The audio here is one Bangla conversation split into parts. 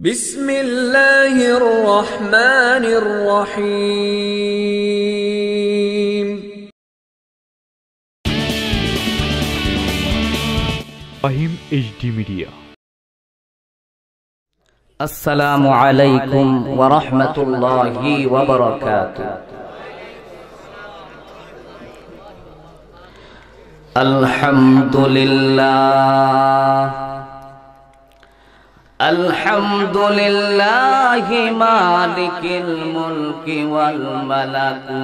بسم الله الرحمن الرحيم فهم ميديا السلام عليكم ورحمة الله وبركاته الحمد لله الحمد لله مالك الملك والملكوت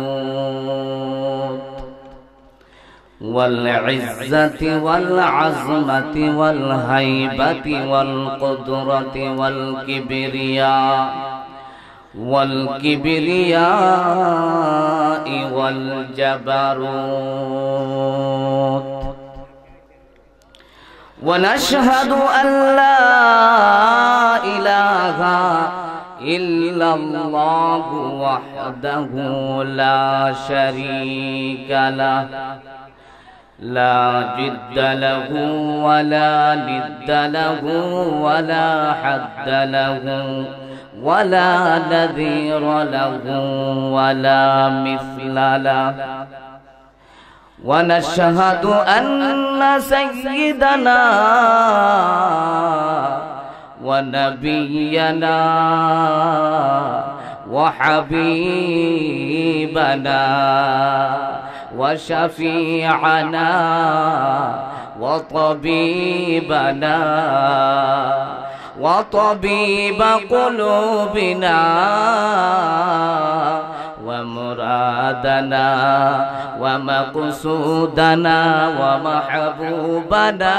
والعزة والعظمة والهيبة والقدرة والكبرياء والكبرياء والجبروت ونشهد أن لا إله إلا الله وحده لا شريك له لا جد له ولا ند له ولا حد له ولا نذير له ولا مثل له ونشهد أن سيدنا ونبينا وحبيبنا وشفيعنا وطبيبنا وطبيب قلوبنا ومرادنا ومقصودنا ومحبوبنا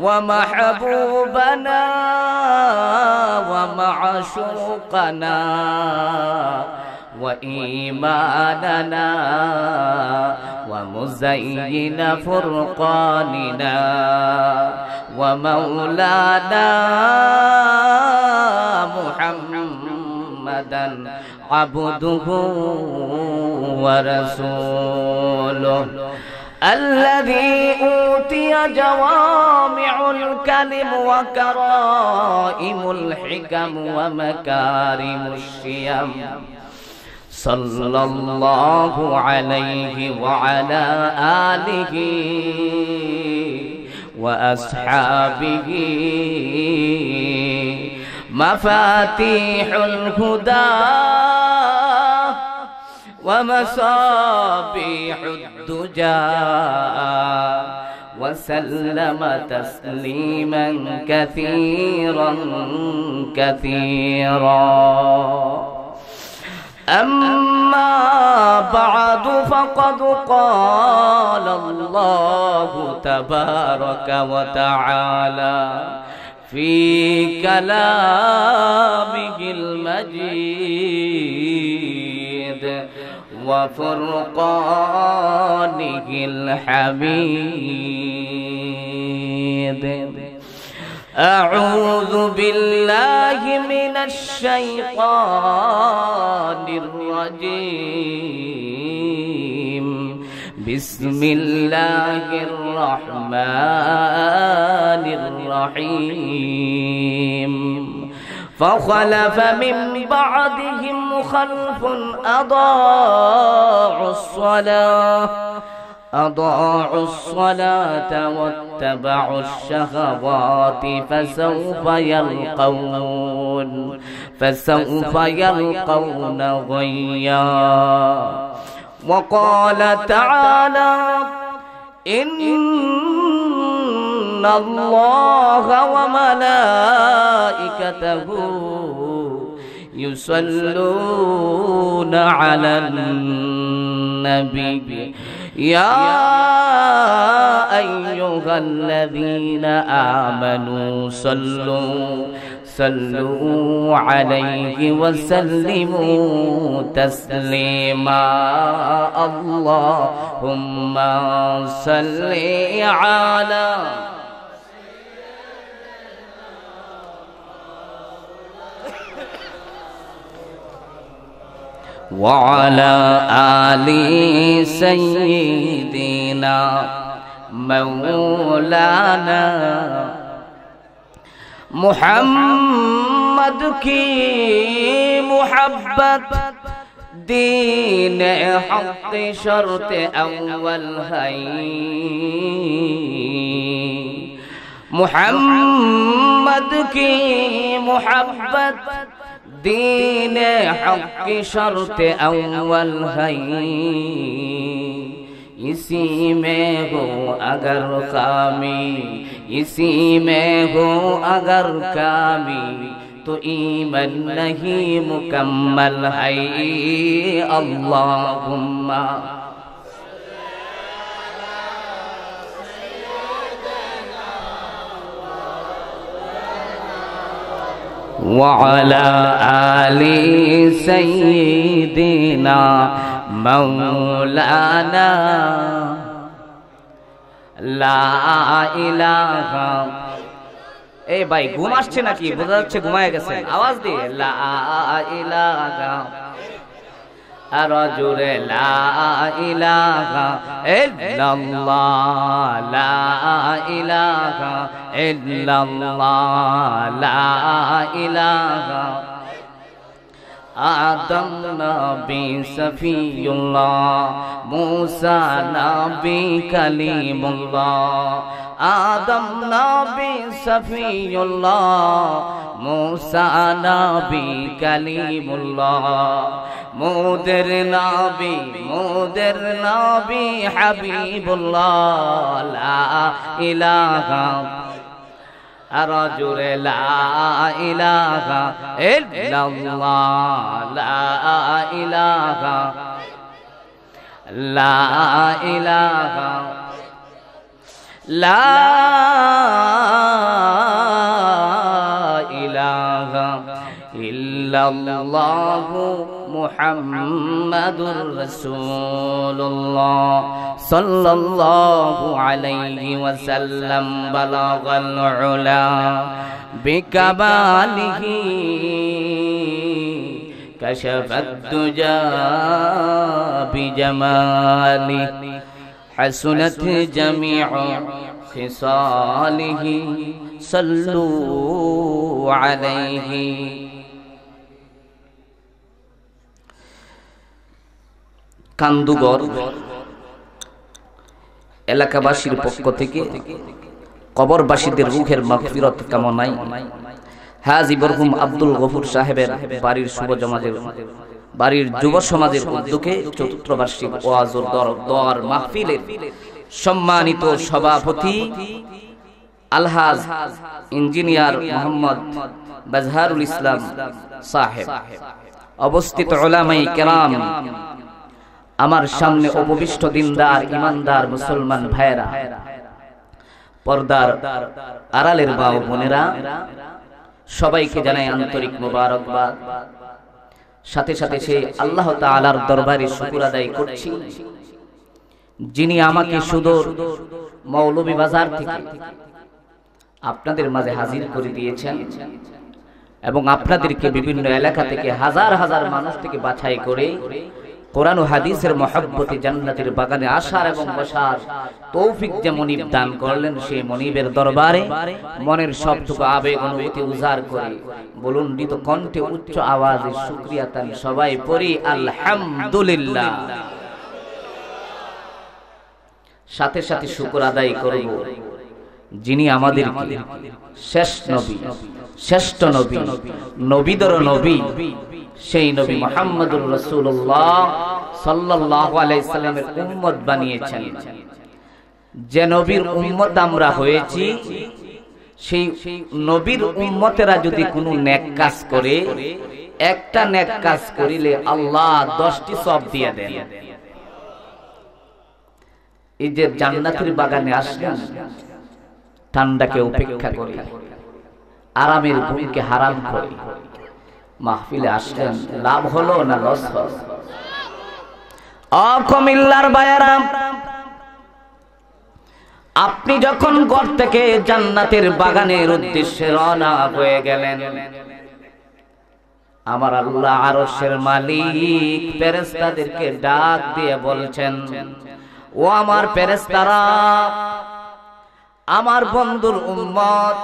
ومحبوبنا ومعشوقنا وإيماننا ومزين فرقاننا ومولانا محمدا عبده ورسوله الذي أوتي جوامع الكلم وكرائم الحكم ومكارم الشيم صلى الله عليه وعلى آله وأصحابه مفاتيح الهدى ومصابيح الدجى وسلم تسليما كثيرا كثيرا أما بعد فقد قال الله تبارك وتعالى في كلامه المجيد وفرقانه الحميد أعوذ بالله من الشيطان الرجيم بسم الله الرحمن الرحيم فخلف من بعدهم خلف أضاعوا الصلاة أضاعوا الصلاة واتبعوا الشهوات فسوف يلقون فسوف يلقون غيا وقال تعالى إن الله وملائكته يصلون على النبي يا أيها الذين آمنوا صلوا صلوا عليه وسلموا تسليما اللهم صل على وعلى آل سيدنا مولانا মোহাম্মদ কি মোহাব্বত دين حق شرط أول هاي محمد کی محبت دین حق شرط اول ہے اسی میں ہو اگر کامی اسی میں ہو اگر کامی تو ایمن نہیں مکمل ہے اللہم وعلی آل سیدنا মৌলানা এই ভাই ঘুম আসছে নাকি বোঝা যাচ্ছে ঘুমায় গেছেন আওয়াজ দিয়ে আর জোরে ইলাহা آدم نبي صفي الله موسى نبي كليم الله آدم نبي صفي الله موسى نبي كليم الله مدر نبي مدر نبي حبيب الله لا إله إلا رجل لا إله إلا الله لا إله لا إله لا إله إلا الله محمد رسول الله صلى الله عليه وسلم بلغ العلا بكماله كشف الدجى بجماله حسنت جميع خصاله صلوا عليه কান্দুগড় এলাকাবাসীর পক্ষ থেকে কবরবাসীদের রুখের মাফিরত কামনায় হাজি বরহুম আব্দুল গফুর সাহেবের বাড়ির শুভ জমাজের বাড়ির যুব সমাজের উদ্যোগে চতুর্থ বার্ষিক ওয়াজুর দর মাহফিলের সম্মানিত সভাপতি আলহাজ ইঞ্জিনিয়ার মোহাম্মদ বাজহারুল ইসলাম সাহেব অবস্থিত ওলামাই কেরাম আমার সামনে উপবিষ্ট দিনদার ইমানদার মুসলমান ভাইরা পর্দার আড়ালের বাউ বোনেরা সবাইকে জানাই আন্তরিক মোবারকবাদ সাথে সাথে সে আল্লাহ তালার দরবারে শুকুর আদায় করছি যিনি আমাকে সুদূর মৌলবী বাজার থেকে আপনাদের মাঝে হাজির করে দিয়েছেন এবং আপনাদেরকে বিভিন্ন এলাকা থেকে হাজার হাজার মানুষ থেকে বাছাই করে কোরআন হাদিসের মহাব্বতে জান্নাতের বাগানে আসার এবং বসার তৌফিক যে মনিব দান করলেন সেই মনিবের দরবারে মনের সবটুকু আবেগ অনুভূতি উজাড় করে বলুন ঋত কণ্ঠে উচ্চ আওয়াজে শুক্রিয়া তান সবাই পড়ি আলহামদুলিল্লাহ সাথে সাথে শুকর আদায় করব যিনি আমাদের শেষ নবী শ্রেষ্ঠ নবী নবীদর নবী সেই নবী মোহাম্মদুর রসুল্লাহ সাল্লাহ আলাইসাল্লামের উম্মত বানিয়েছেন যে নবীর উম্মত আমরা হয়েছি সেই নবীর উম্মতেরা যদি কোনো ন্যাক কাজ করে একটা ন্যাক কাজ করিলে আল্লাহ দশটি সব দিয়ে দেন এই যে জান্নাতের বাগানে আসলেন ঠান্ডাকে উপেক্ষা করি আরামের ঘুমকে হারাম করি মাহফিলে আসলেন লাভ হলো না লস হলো অকমিল্লার বায়ারাম আপনি যখন ঘর থেকে জান্নাতের বাগানের উদ্দেশ্যে রওনা হয়ে গেলেন আমার আল্লাহ আরশের মালিক ফেরেশতাদেরকে ডাক দিয়ে বলছেন ও আমার ফেরেশতারা আমার বন্ধুর উম্মত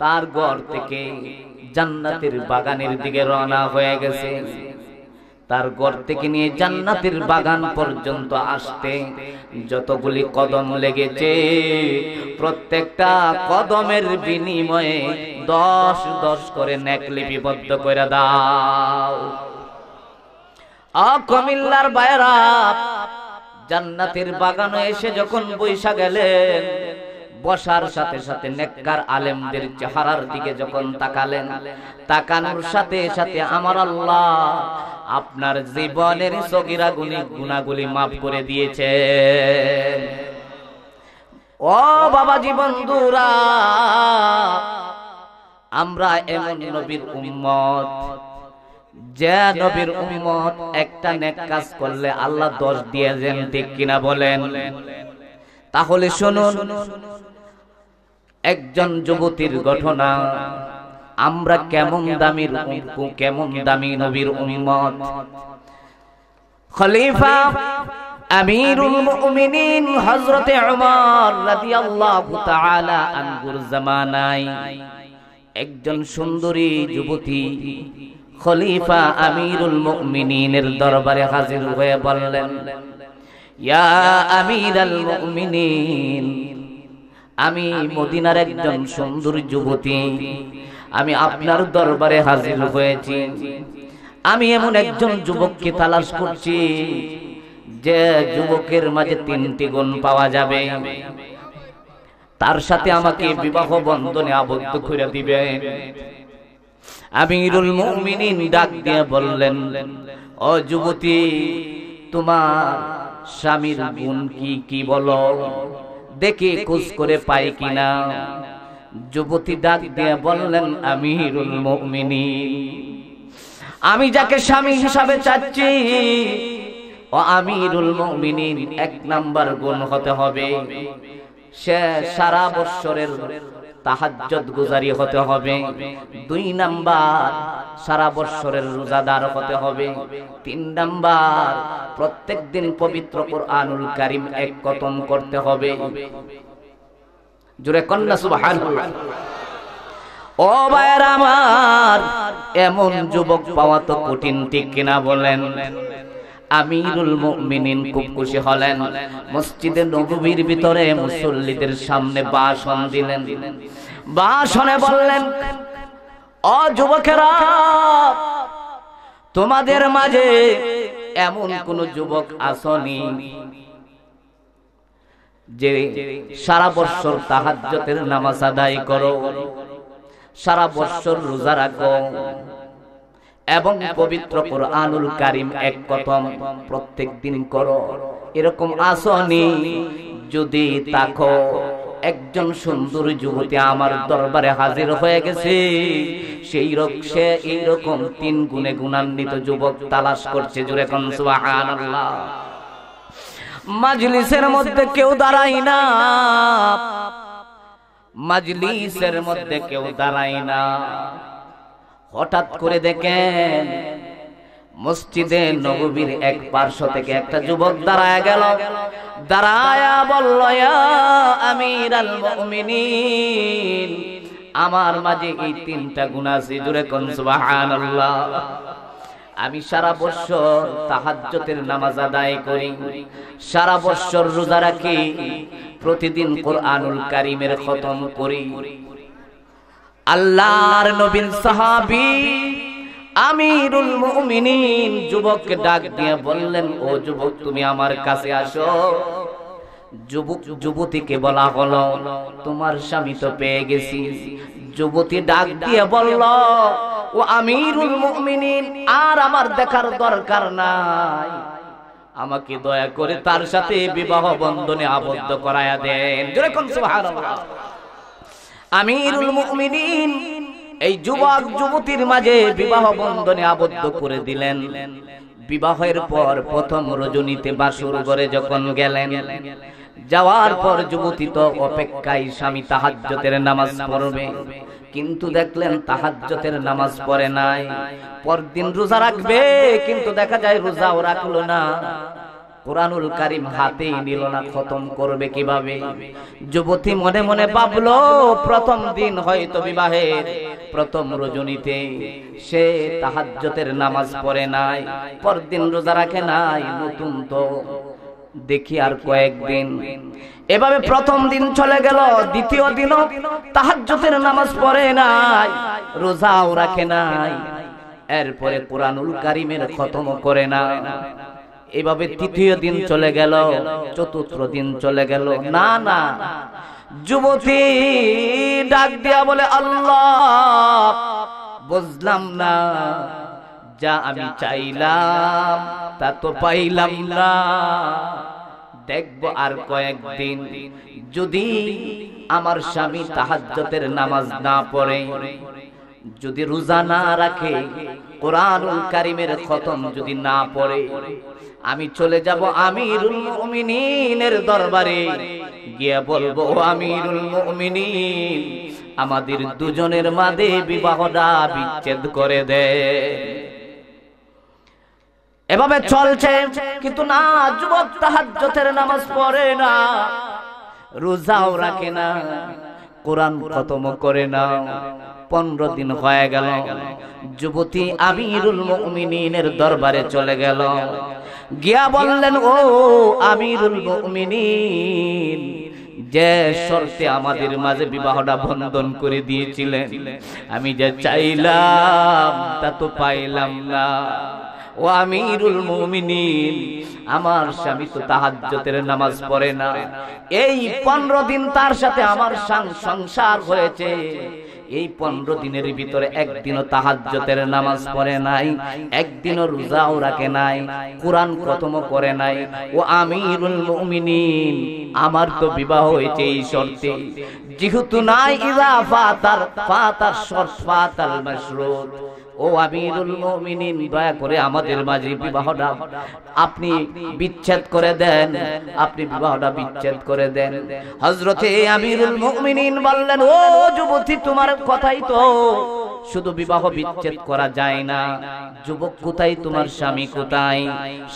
তার ঘর থেকে জান্নাতের বাগানের দিকে রওনা হয়ে গেছে তার ঘর থেকে নিয়ে জান্নাতের বাগান পর্যন্ত আসতে যতগুলি কদম লেগেছে প্রত্যেকটা কদমের বিনিময়ে দশ দশ করে নেক লিপিবদ্ধ করে দাও কমিল্লার বায়রা জান্নাতের বাগানে এসে যখন বৈশা গেলেন বসার সাথে সাথে নেককার আলেমদের চেহারার দিকে যখন তাকালেন তাকানোর সাথে সাথে আমার আল্লাহ আপনার জীবনের সগিরা গুলি গুণাগুলি মাফ করে দিয়েছে ও বাবা জীবন দূরা আমরা এমন নবীর উম্মত যে নবীর উম্মত একটা নেক কাজ করলে আল্লাহ দশ যেন ঠিক কিনা বলেন তাহলে শুনুন একজন যুবতীর ঘটনা আমরা কেমন দামির কেমন দামি নবীর উম্মত খলিফা আমিরুল মুমিনিন হযরতে ওমর রাদিয়াল্লাহু তাআলা আনহুর জামানায় একজন সুন্দরী যুবতী খলিফা আমিরুল মুমিনিনের দরবারে হাজির হয়ে বললেন ইয়া মুমিনিন আমি মদিনার একজন সুন্দর যুবতী আমি আপনার দরবারে হাজির হয়েছি আমি এমন একজন যুবককে তালাশ করছি যে যুবকের মাঝে তিনটি গুণ পাওয়া যাবে তার সাথে আমাকে বিবাহ বন্ধনে আবদ্ধ করে দিবে আমিরুল মুমিনিন ডাক দিয়ে বললেন ও যুবতী তোমার স্বামীর গুণ কি কি বলো দেখে খোঁজ করে পাই কিনা যুবতী ডাক দিয়ে বললেন আমিরুল মুমিনী আমি যাকে স্বামী হিসাবে চাচ্ছি ও আমিরুল মুমিনীর এক নাম্বার গুণ হতে হবে সে সারা বৎসরের তাহাজ্জত গুজারি হতে হবে দুই নাম্বার সারা বৎসরের রোজাদার হতে হবে তিন নাম্বার প্রত্যেক দিন পবিত্র কোরআনুল কারিম এক কথন করতে হবে জুড়ে কন্যা সুবহানাল্লাহ ও ভাইয়ের আমার এমন যুবক পাওয়া তো কঠিন ঠিক কিনা বলেন আমিরুল মুমিনিন খুব খুশি হলেন মসজিদে নববীর ভিতরে মুসল্লিদের সামনে ভাষণ দিলেন ভাষণে বললেন ও যুবকেরা তোমাদের মাঝে এমন কোন যুবক আসনি যে সারা বছর তাহাজ্জতের নামাজ আদায় করো সারা বছর রোজা রাখো এবং পবিত্র কোরআনুল কারিম এক কথম প্রত্যেক দিন করো এরকম আসনি যদি তাকো একজন সুন্দর যুবতী আমার দরবারে হাজির হয়ে গেছে সেই রক সে এইরকম তিন গুণে গুণান্বিত যুবক তালাশ করছে জুড়ে সুবহানাল্লাহ মাজলিসের মধ্যে কেউ দাঁড়াই না মাজলিসের মধ্যে কেউ দাঁড়াই না হঠাৎ করে দেখেন মসজিদে নবীর এক পার্শ্ব থেকে একটা যুবক দাঁড়ায় গেল দাঁড়ায়া বলল আমির আল মুমিনিন আমার মাঝে এই তিনটা গুণ আছে জুরে কোন সুবহানাল্লাহ আমি সারা বছর তাহাজ্জতের নামাজ আদায় করি সারা বছর রোজা রাখি প্রতিদিন কোরআনুল কারিমের খতম করি আল্লাহর নবীন সাহাবি আমিরুল মুমিনিন যুবককে ডাক দিয়ে বললেন ও যুবক তুমি আমার কাছে আসো যুবক যুবতীকে বলা হলো তোমার স্বামী তো পেয়ে গেছি যুবতী ডাক দিয়ে বলল ও আমিরুল মুমিনিন আর আমার দেখার দরকার নাই আমাকে দয়া করে তার সাথে বিবাহ বন্ধনে আবদ্ধ করায়া দেন যেরকম সুবহানাল্লাহ আমিরুল মুমিনিন এই যুবক যুবতীর মাঝে বিবাহ বন্ধনে আবদ্ধ করে দিলেন বিবাহের পর প্রথম রজনীতে বাসুর ঘরে যখন গেলেন যাওয়ার পর যুবতী তো অপেক্ষায় স্বামী তাহাজ্যতের নামাজ পড়বে কিন্তু দেখলেন তাহাজ্যতের নামাজ পড়ে নাই পরদিন রোজা রাখবে কিন্তু দেখা যায় রোজাও রাখলো না কোরআনুল কারিম হাতেই নিল না খতম করবে কিভাবে যুবতী মনে মনে পাবলো প্রথম দিন হয়তো বিবাহের প্রথম রজনীতে সে তাহাজ্জতের নামাজ পড়ে নাই পরদিন রোজা রাখে নাই নতুন তো দেখি আর কয়েকদিন এভাবে প্রথম দিন চলে গেল দ্বিতীয় দিন তাহাজ্জতের নামাজ পড়ে নাই রোজাও রাখে নাই এরপরে কোরআনুল কারিমের খতম করে নাই এইভাবে তৃতীয় দিন চলে গেল চতুর্থ দিন চলে গেল না না যুবতী ডাক দিয়া বলে আল্লাহ বুঝলাম না যা আমি চাইলাম তা তো পাইলাম না দেখব আর কয়েকদিন যদি আমার স্বামী তাহাজ্জতের নামাজ না পড়ে যদি রোজা না রাখে কোরআনুল কারিমের খতম যদি না পড়ে আমি চলে যাব আমিরুল মুমিনিনের দরবারে গিয়ে বলবো আমিরুল মুমিনিন আমাদের দুজনের মাঝে বিবাহটা বিচ্ছেদ করে দে এভাবে চলছে কিন্তু না যুবক তাহাজ্জতের নামাজ পড়ে না রোজাও রাখে না কোরআন খতম করে না পনেরো দিন হয়ে গেল যুবতী আমিরুল মুমিনের দরবারে চলে গেল গিয়া বললেন ও আমিরুল মুমিনিন যে শর্তে আমাদের মাঝে বিবাহটা বন্ধন করে দিয়েছিলেন আমি যে চাইলাম তা তো পাইলাম না ও আমিরুল মুমিনিন আমার স্বামী তো তাহাজ্জতের নামাজ পড়ে না এই পনেরো দিন তার সাথে আমার সংসার হয়েছে এই পনেরো দিনের ভিতরে একদিনও তাহাজ্যতের নামাজ পড়ে নাই একদিনও রোজাও রাখে নাই কোরআন খতম করে নাই ও আমিরুল মুমিনিন আমার তো বিবাহ হয়েছে এই শর্তে যেহেতু নাই ইজা ফাতার ফাতার শর্ত ফাতাল মাসরুত ও আমিরুল মুমিনিন দয়া করে আমাদের মাঝে বিবাহটা আপনি বিচ্ছেদ করে দেন আপনি বিবাহটা বিচ্ছেদ করে দেন হযরতে আমিরুল মুমিনিন বললেন ও যুবতী তোমার কথাই তো শুধু বিবাহ বিচ্ছেদ করা যায় না যুবক কোথায় তোমার স্বামী কোথায়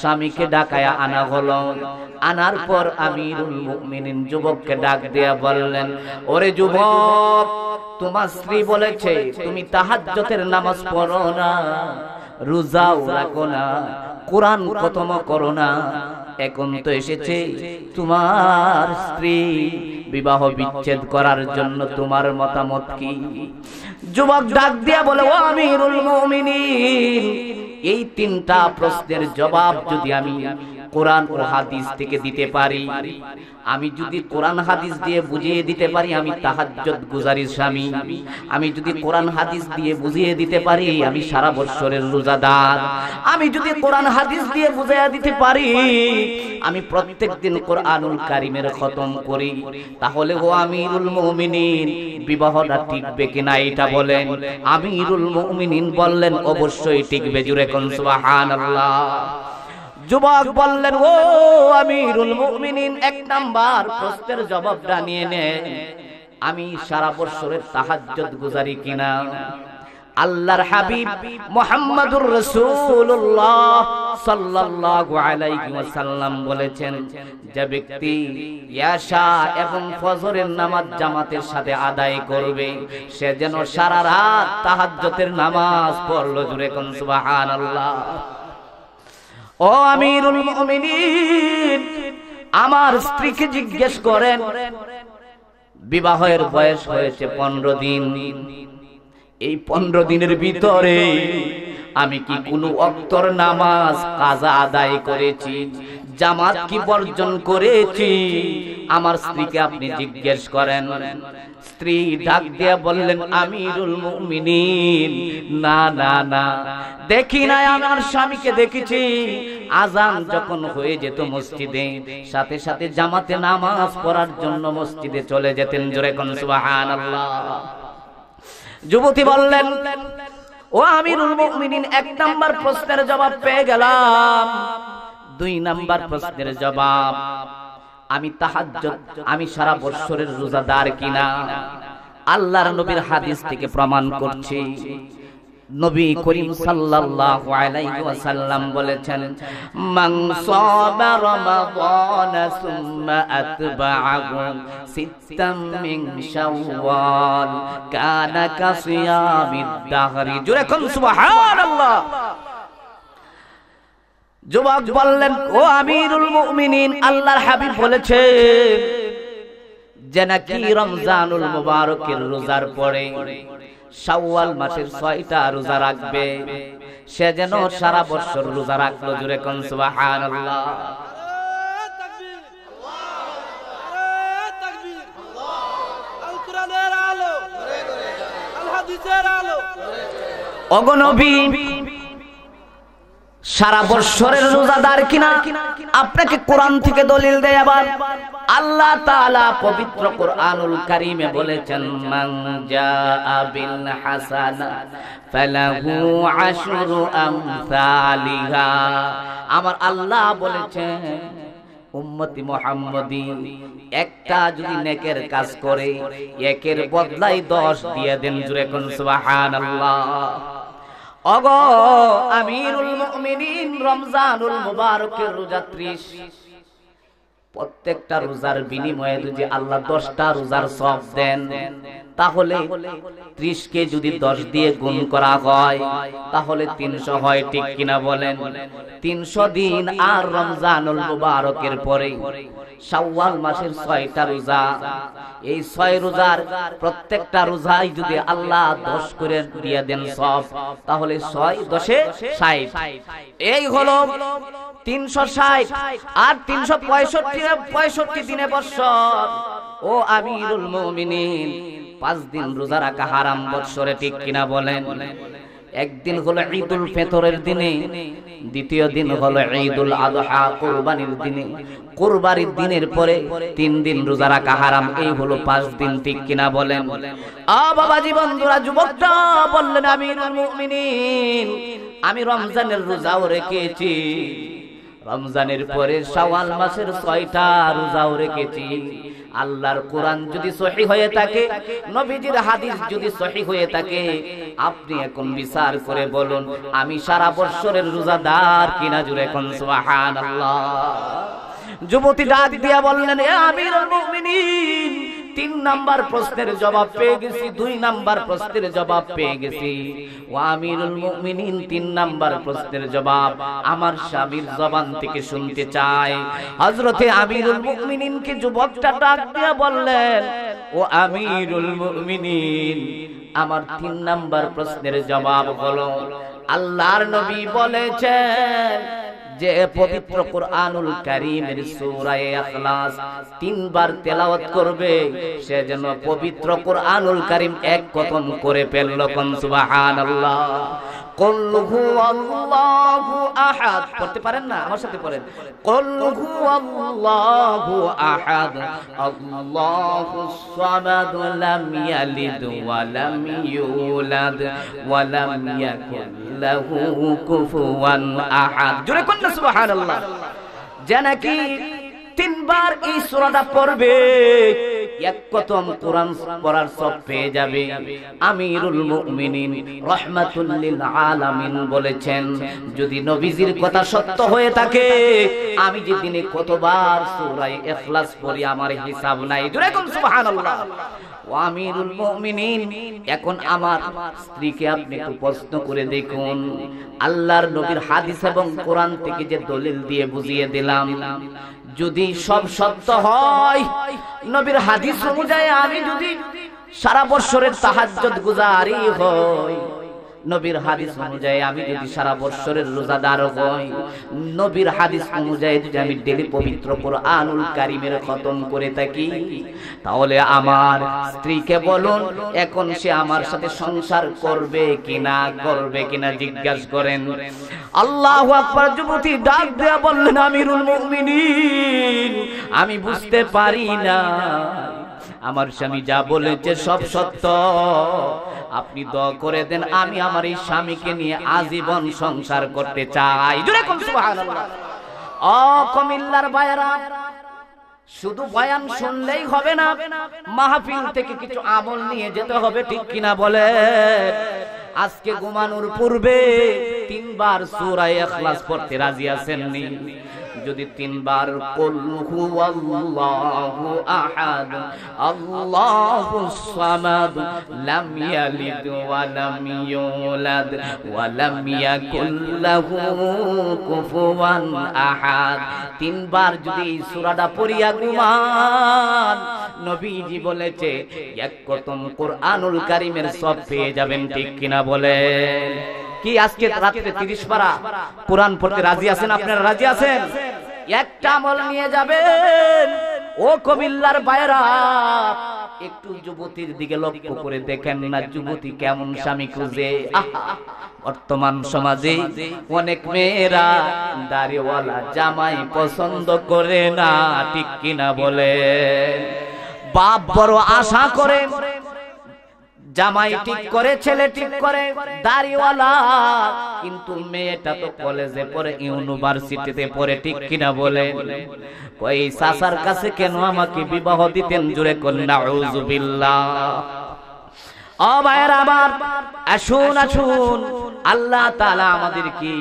স্বামীকে ডাকায়া আনা হলো আনার পর আমিরুল মুমিনিন যুবককে ডাক দিয়া বললেন ওরে যুবক তোমার স্ত্রী বলেছে তুমি তাহাজ্জতের নামাজ পড়ো না রোজাও রাখো না কোরআন খতম করো না এখন তো এসেছে তোমার স্ত্রী বিবাহ বিচ্ছেদ করার জন্য তোমার মতামত কি যুবক ডাক দিয়া বলে ও আমিরুল মুমিনিন এই তিনটা প্রশ্নের জবাব যদি আমি কোরআন ও হাদিস থেকে দিতে পারি আমি যদি কোরআন হাদিস দিয়ে বুঝিয়ে দিতে পারি আমি তাহাজ্জত গুজারি স্বামী আমি যদি কোরআন হাদিস দিয়ে বুঝিয়ে দিতে পারি আমি সারা বছরের রোজাদার আমি যদি কোরআন হাদিস দিয়ে বুঝিয়ে দিতে পারি আমি প্রত্যেক দিন কোরআনুল কারিমের খতম করি তাহলে ও আমিরুল মুমিনিন বিবাহটা টিকবে কিনা এটা বলেন আমিরুল মুমিনিন বললেন অবশ্যই টিকবে জুরে কোন সুবহানাল্লাহ যুবক বললেন ও আমিরুল মুমিনিন এক নাম্বার প্রশ্নের জবাবটা নিয়ে নে আমি সারা বছরের তাহাজ্জুদ গুজারি কিনা আল্লাহর হাবিব মোহাম্মদুর রাসূলুল্লাহ সাল্লাল্লাহু আলাইহি ওয়াসাল্লাম বলেছেন যে ব্যক্তি ইয়াশা এবং ফজরের নামাজ জামাতের সাথে আদায় করবে সে যেন সারা রাত তাহাজ্জুদের নামাজ পড়লো জুরে কোন সুবহানাল্লাহ ও আমিরুল মুমিনিন আমার স্ত্রীকে জিজ্ঞেস করেন বিবাহের বয়স হয়েছে পনেরো দিন এই পনেরো দিনের ভিতরে আমি কি কোনো অক্তর নামাজ কাজা আদায় করেছি জামাত কি বর্জন করেছি আমার স্ত্রীকে আপনি জিজ্ঞেস করেন স্ত্রী ডাক দিয়া বললেন আমিরুল মুমিনিন না না না দেখি নাই আমার স্বামীকে দেখেছি আজান যখন হয়ে যেত মসজিদে সাথে সাথে জামাতে নামাজ পড়ার জন্য মসজিদে চলে যেতেন জোরে কোন সুবহানাল্লাহ যুবতী বললেন ও আমিরুল মুমিনিন এক নাম্বার প্রশ্নের জবাব পেয়ে গেলাম দুই নাম্বার প্রশ্নের জবাব আমি তাহাজ্জুদ আমি সারা বছরের রোজাদার কিনা আল্লাহর নবীর হাদিস থেকে প্রমাণ করছি নবী করিম সাল্লাল্লাহু আলাইহি ওয়াসাল্লাম বলেছেন মান সাবা রমাদান সুম্মা আতবাআহু সিত্তাম মিন শাওয়াল কানা কাসিয়ামিদ দাহরি জোরে কোন সুবহানাল্লাহ যুবক বললেন ও আমিরুল মুমিনিন আল্লাহর হাবিব বলেছে যে নাকি রমজানুল মুবারকের রোজার পরে শাওয়াল মাসের ছয়টা রোজা রাখবে সে যেন সারা বছর রোজা রাখলো জুড়ে কোন সুবহানাল্লাহ অগণবী সারা বছরের রোজাদার কিনা আপনাকে কোরআন থেকে দলিল দেয় আবার আল্লাহ তাআলা পবিত্র কোরআনুল কারীমে বলেছেন মান জাআ আবিল হাসানা ফালাহু আমসালিহা আমার আল্লাহ বলেছেন উম্মতি মোহাম্মদি একটা যদি নেকের কাজ করে একের বদলাই দশ দিয়ে দেন জুরে কোন সুবহানাল্লাহ অগ আমিরুল মুমিনিন রমজানুল মুবারকের রোজা 30 প্রত্যেকটা রোজার বিনিময়ে যদি আল্লাহ দশটা রোজার সব দেন তাহলে ত্রিশকে যদি দশ দিয়ে গুণ করা হয় তাহলে তিনশো হয় ঠিক কিনা বলেন তিনশো দিন আর রমজানুল মুবারকের পরে সাওয়াল মাসের ছয়টা রোজা এই ছয় রোজার প্রত্যেকটা রোজাই যদি আল্লাহ দশ করে দিয়ে দেন সব তাহলে ছয় দশে ষাট এই হলো তিনশো ষাট আর তিনশো পঁয়ষট্টি পঁয়ষট্টি দিনে বৎসর ও আমিরুল মমিনিন পাঁচ দিন রোজা রাখা হারাম বৎসরে ঠিক কিনা বলেন একদিন হলো ঈদুল ফেতরের দিনে দ্বিতীয় দিন হলো ঈদুল আদহা কোরবানির দিনে কোরবানির দিনের পরে তিন দিন রোজা রাখা হারাম এই হলো পাঁচ দিন ঠিক কিনা বলেন আ বাবা জীবন জীবন্ধুরা যুবকটা বললেন আমি আমি রমজানের রোজাও রেখেছি রমজানের পরে শাওয়াল মাসের ছয়টা রোজাও রেখেছি আল্লাহর কোরআন যদি সহি হয়ে থাকে নবীজির হাদিস যদি সহি হয়ে থাকে আপনি এখন বিচার করে বলুন আমি সারা বছরের রোজাদার কিনা জুড়ে এখন আল্লাহ যুবতী ডাক দিয়া বললেন এ আমিরুল মুমিনিন তিন নাম্বার প্রশ্নের জবাব পেয়ে গেছি দুই নাম্বার প্রশ্নের জবাব পেয়ে গেছি ও আমিরুল মুমিনিন তিন নাম্বার প্রশ্নের জবাব আমার স্বামীর জবান থেকে শুনতে চাই হযরতে আমিরুল কে যুবকটা ডাক দিয়া বললেন ও আমিরুল মুমিনিন আমার তিন নাম্বার প্রশ্নের জবাব হলো আল্লাহর নবী বলেছেন যে পবিত্র কোরআনুল কারীমের সূরা ইখলাস তিনবার তেলাওয়াত করবে সে যেন পবিত্র কোরআনুল কারীম এক কথন করে ফেলল কোন সুবহানাল্লাহ কল্লুহু আল্লাহু আহাদ পড়তে পারেন না আমার সাথে পড়েন কল্লুহু আল্লাহু আহাদ আল্লাহু সামাদ লাম ইয়ালিদ ওয়া লাম ইউলাদ ওয়া লাম ইয়াকুল লাহু কুফুওয়ান আহাদ জোরে কোন সুবহানাল্লাহ যে নাকি তিনবার এই সুরাটা পড়বে আমিরুল মুমিনিন বলেছেন যদি নবীজির কথা সত্য হয়ে থাকে আমি যে দিনে কতবার সূরা ইখলাস পড়ি আমার হিসাব নাই জোরে কোন সুবহানাল্লাহ এখন আমার স্ত্রীকে আপনি একটু প্রশ্ন করে দেখুন আল্লাহর নবীর হাদিস এবং কোরআন থেকে যে দলিল দিয়ে বুঝিয়ে দিলাম যদি সব সত্য হয় নবীর হাদিস অনুযায়ী আমি যদি সারা বছরের তাহাজ গুজারি হয় নবীর হাদিস অনুযায়ী আমি যদি সারা বছরের রোজাদার হই নবীর হাদিস অনুযায়ী যদি আমি ডেলি পবিত্র কোরআনুল কারিমের খতম করে থাকি তাহলে আমার স্ত্রীকে বলুন এখন সে আমার সাথে সংসার করবে কিনা করবে কিনা জিজ্ঞাসা করেন আল্লাহ আকবার যুবতী ডাক দেয়া বললেন আমিরুল মুমিনিন আমি বুঝতে পারি না আমার স্বামী যা বলেছে সব সত্য আপনি দ করে দেন আমি আমার এই স্বামীকে নিয়ে আজীবন সংসার করতে চাই জোরে অ বায়রা শুধু বয়ান শুনলেই হবে না মাহফিল থেকে কিছু আমল নিয়ে যেতে হবে ঠিক কিনা বলে আজকে ঘুমানোর পূর্বে তিনবার সুরায় এখলাস পড়তে রাজি আছেন নি যদি তিনবার ওয়া তিনবার যদি সুরাডা পড়িয়া ঘুমান নবীজি বলেছে এক কতম কোরআনুল কারিমের সব পেয়ে যাবেন ঠিক কিনা বলে কি আজকে রাত্রে তিরিশ পারা কোরআন পড়তে রাজি আছেন আপনারা রাজি আছেন একটা আমল নিয়ে যাবেন ও কবিল্লার বাইরা একটু যুবতীর দিকে লক্ষ্য করে দেখেন না যুবতী কেমন স্বামী খুঁজে বর্তমান সমাজে অনেক মেয়েরা দাড়িওয়ালা জামাই পছন্দ করে না ঠিক কিনা বলে বাপ বড় আশা করে জামাই ঠিক করে ছেলে ঠিক করে দাড়িওয়ালা কিন্তু মেয়েটা তো কলেজে পড়ে ইউনিভার্সিটিতে পড়ে ঠিক কিনা বলে কই সাসার কাছে কেন আমাকে বিবাহ দিতেন জুড়ে কন্যা উজুবিল্লা ও ভাইয়ের আবার আসুন আসুন আল্লাহ তাআলা আমাদের কি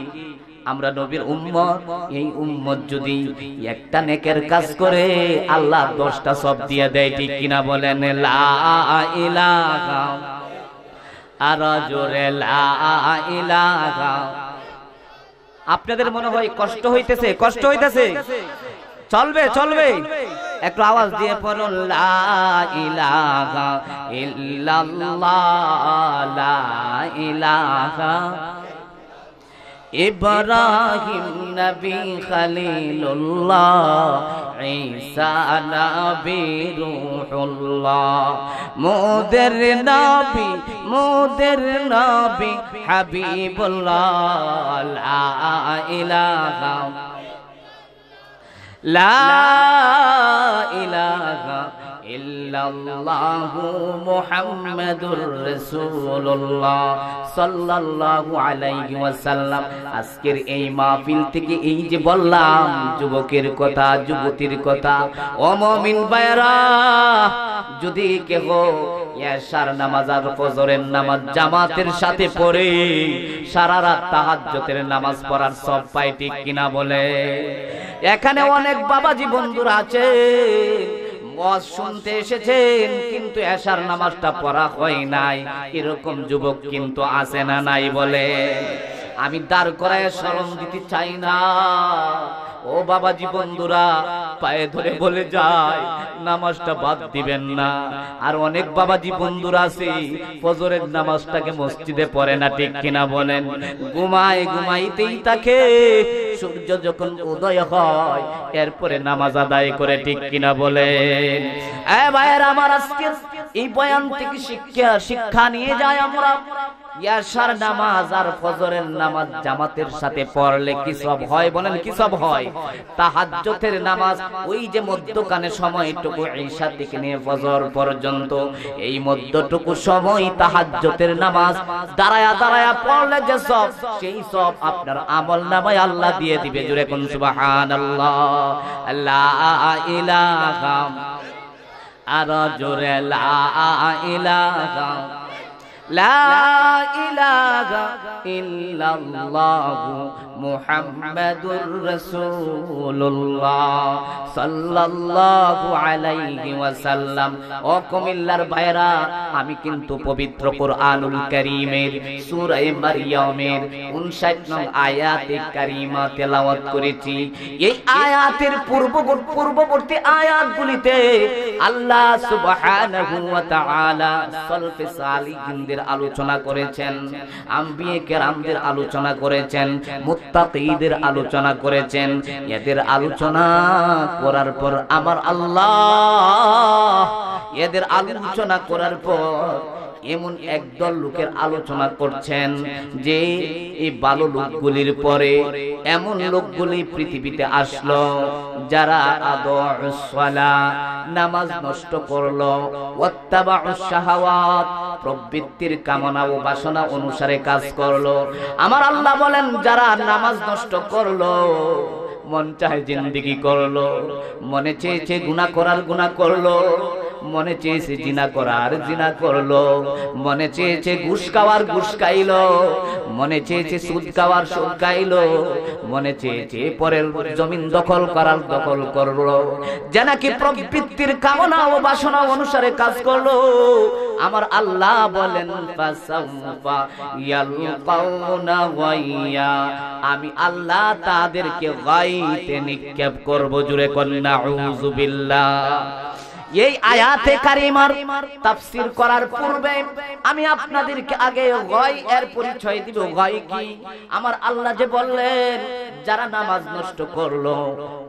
আমরা নবীর উম্মত এই উম্মত যদি একটা নেকের কাজ করে আল্লাহ দশটা সব দিয়ে দেয় ঠিক কিনা বলেন আপনাদের মনে হয় কষ্ট হইতেছে কষ্ট হইতেছে চলবে চলবে একটু আওয়াজ দিয়ে পড়ো লা ইলাহা লা إبراهيم نبي خليل الله عيسى نبي روح الله مدر نبي مدر نبي حبيب الله لا إله لا إله ইল্লাল্লাহু মুহাম্মাদুর রাসূলুল্লাহ সাল্লাল্লাহু আলাইহি ওয়াসাল্লাম আজকের এই মাহফিল থেকে এই যে বললাম যুবকের কথা যুবতীর কথা ও মুমিন ভাইরা যদি কেহ এশার নামাজ আর ফজরের নামাজ জামাতের সাথে পড়ে সারা রাত তাহাজ্জুদের নামাজ পড়ার সব পাই ঠিক কিনা বলে এখানে অনেক বাবাজি বন্ধুরা আছে ওয়াজ শুনতে এসেছেন কিন্তু এশার নামাজটা পড়া হয় নাই এরকম যুবক কিন্তু আসে না নাই বলে আমি দার করায় স্মরণ দিতে চাই না ও বাবাজি বন্ধুরা পায়ে ধরে বলে যায় নামাজটা বাদ দিবেন না আর অনেক বাবাজি বন্ধুরা আছে ফজরের নামাজটাকে মসজিদে পড়ে না ঠিক কিনা বলেন ঘুমায় ঘুমাইতেই তাকে সূর্য যখন উদয় হয় এরপরে নামাজ আদায় করে ঠিক কিনা বলেন এ ভাইয়ের আমার আজকে এই বয়ান থেকে শিক্ষা শিক্ষা নিয়ে যায় আমরা ইয়াশার নামাজ আর ফজরের নামাজ জামাতের সাথে পড়লে কি সব হয় বলেন কি সব হয় তাহাজ্জুদের নামাজ ওই যে মধ্যখানে সময়টুকু ঈশা থেকে নিয়ে ফজর পর্যন্ত এই মধ্যটুকু সময় তাহাজ্জুদের নামাজ দাঁড়ায়া দাঁড়ায়া পড়লে যে সব সেই সব আপনার আমল নামায় আল্লাহ দিয়ে দিবে জুরে কোন সুবহানাল্লাহ আল্লাহ ইলাহা আর জোরে লা ইলাহা لا إله إلا الله মুহাম্মাদুর রাসূলুল্লাহ সাল্লাল্লাহু আলাইহি ওয়াসাল্লাম ও কুমিল্লার ভাইরা আমি কিন্তু পবিত্র কোরআনুল কারীমের সূরা মারইয়ামের 59 নং আয়াতে কারীমা তেলাওয়াত করেছি এই আয়াতের পূর্ব পূর্ববর্তী আয়াতগুলিতে আল্লাহ সুবহানাহু ওয়া তাআলা সালফে সালিহিনদের আলোচনা করেছেন আম্বিয়ে কেরামদের আলোচনা করেছেন মুত্তাকিদের আলোচনা করেছেন এদের আলোচনা করার পর আমার আল্লাহ এদের আলোচনা করার পর এমন একদল লোকের আলোচনা করছেন যে এই বালো লোকগুলির পরে এমন লোকগুলি পৃথিবীতে আসলো যারা আদলা নামাজ নষ্ট করলো প্রবৃত্তির কামনা ও বাসনা অনুসারে কাজ করলো আমার আল্লাহ বলেন যারা নামাজ নষ্ট করলো মন চায় জিন্দিগি করলো মনে চেয়েছে গুণা করার গুণা করলো মনে চেয়েছে জিনা করার জিনা করলো মনে চেয়েছে ঘুষ খাওয়ার ঘুষ খাইল মনে চেয়েছে সুদ খাওয়ার সুদ খাইল মনে চেয়েছে পরের জমিন দখল করার দখল করলো যে নাকি প্রবৃত্তির কামনা ও বাসনা অনুসারে কাজ করলো আমার আল্লাহ বলেন আমি আল্লাহ তাদেরকে গাইতে নিক্ষেপ করবো জুড়ে কন্যা বিল্লাহ এই আয়াতে কারিমার তাফসির করার পূর্বে আমি আপনাদেরকে আগে গয় এর পরিচয় দিব গয় কি আমার আল্লাহ যে বললেন যারা নামাজ নষ্ট করলো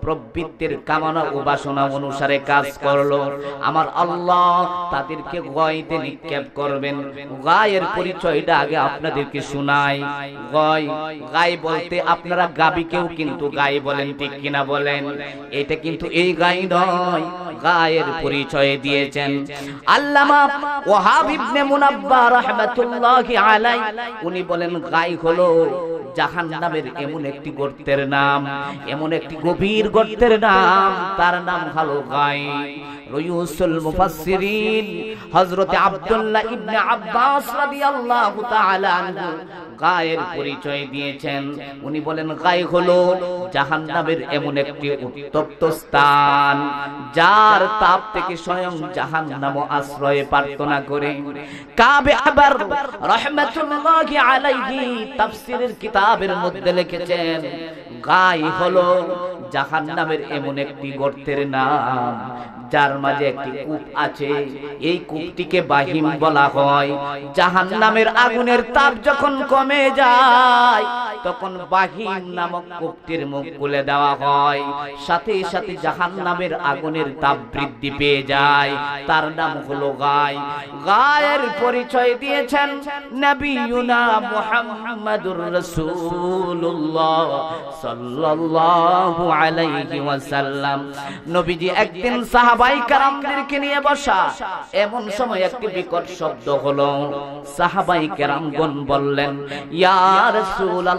প্রবৃত্তির কামনা ও বাসনা অনুসারে কাজ করলো আমার আল্লাহ তাদেরকে গয়তে নিক্ষেপ করবেন গায়ের পরিচয়টা আগে আপনাদেরকে শোনাই গয় গায় বলতে আপনারা গাবিকেও কিন্তু গায় বলেন ঠিক কিনা বলেন এটা কিন্তু এই গায় নয় গায়ের পরি পরিচয় দিয়েছেন আল্লামা ওয়াহাব ইবনে মুনাব্বা রাহমাতুল্লাহি আলাইহি উনি বলেন গায় হলো জাহান নামের এমন একটি গর্তের নাম এমন একটি গভীর গর্তের নাম তার নাম হলো গাই রয়ুসুল মুফাসসিরিন আব্দুল্লাহ ইবনে আব্বাস রাদিয়াল্লাহু তাআলা আনহু গায়ের পরিচয় দিয়েছেন উনি বলেন হলো জাহান্নামের এমন একটি উত্তপ্ত স্থান যার তাপ থেকে স্বয়ং জাহান্নামও আশ্রয়ে প্রার্থনা করে কাবে আবার রহমাতুল্লাহি আলাইহি তাফসীরের কিতাব কিতাবের মধ্যে লিখেছেন গাই হলো জাহান নামের এমন একটি গর্তের নাম যার মাঝে একটি কূপ আছে এই কূপটিকে বাহিম বলা হয় জাহান নামের আগুনের তাপ যখন কমে যায় তখন বাহিম নামক কুকটির মুখ খুলে দেওয়া হয় সাথে সাথে জাহান নামের আগুনের তাপ বৃদ্ধি পেয়ে যায় তার নাম হলো গাই গায়ের পরিচয় দিয়েছেন নবীনা মোহাম্মদুর রসুল্লাহ সাল্লাল্লাহু আলাইহি ওয়াসাল্লাম নবীজি একদিন সাহাবাই নিয়ে বসা এমন সময় একটি বিকট শব্দ হলো সাহাবাই کرامগণ বললেন ইয়া রাসূলুল্লাহ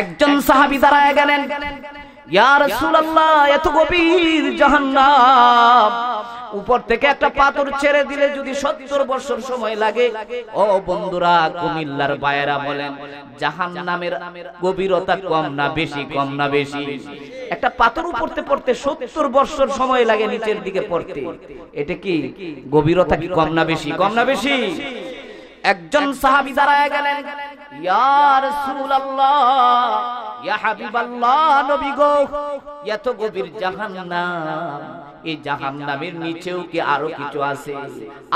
একজন সাহাবি দাঁড়ায় গেলেন এত গভীর জাহান্নাম উপর থেকে একটা পাথর ছেড়ে দিলে যদি সত্তর বছর সময় লাগে ও বন্ধুরা কুমিল্লার বায়রা বলেন জাহান নামের গভীরতা কম না বেশি কম না বেশি একটা পাথর উপরতে পড়তে সত্তর বছর সময় লাগে নিচের দিকে পড়তে এটা কি গভীরতা কি কম না বেশি কম না বেশি একজন সাহাবি দাঁড়ায় গেলেন ইয়ার সুলাল্লাহ ইয়া হাবিবাল্লাহ নবী গো এত গভীর জাহান্নাম এই জাহান্নামের নিচেও কি আরো কিছু আছে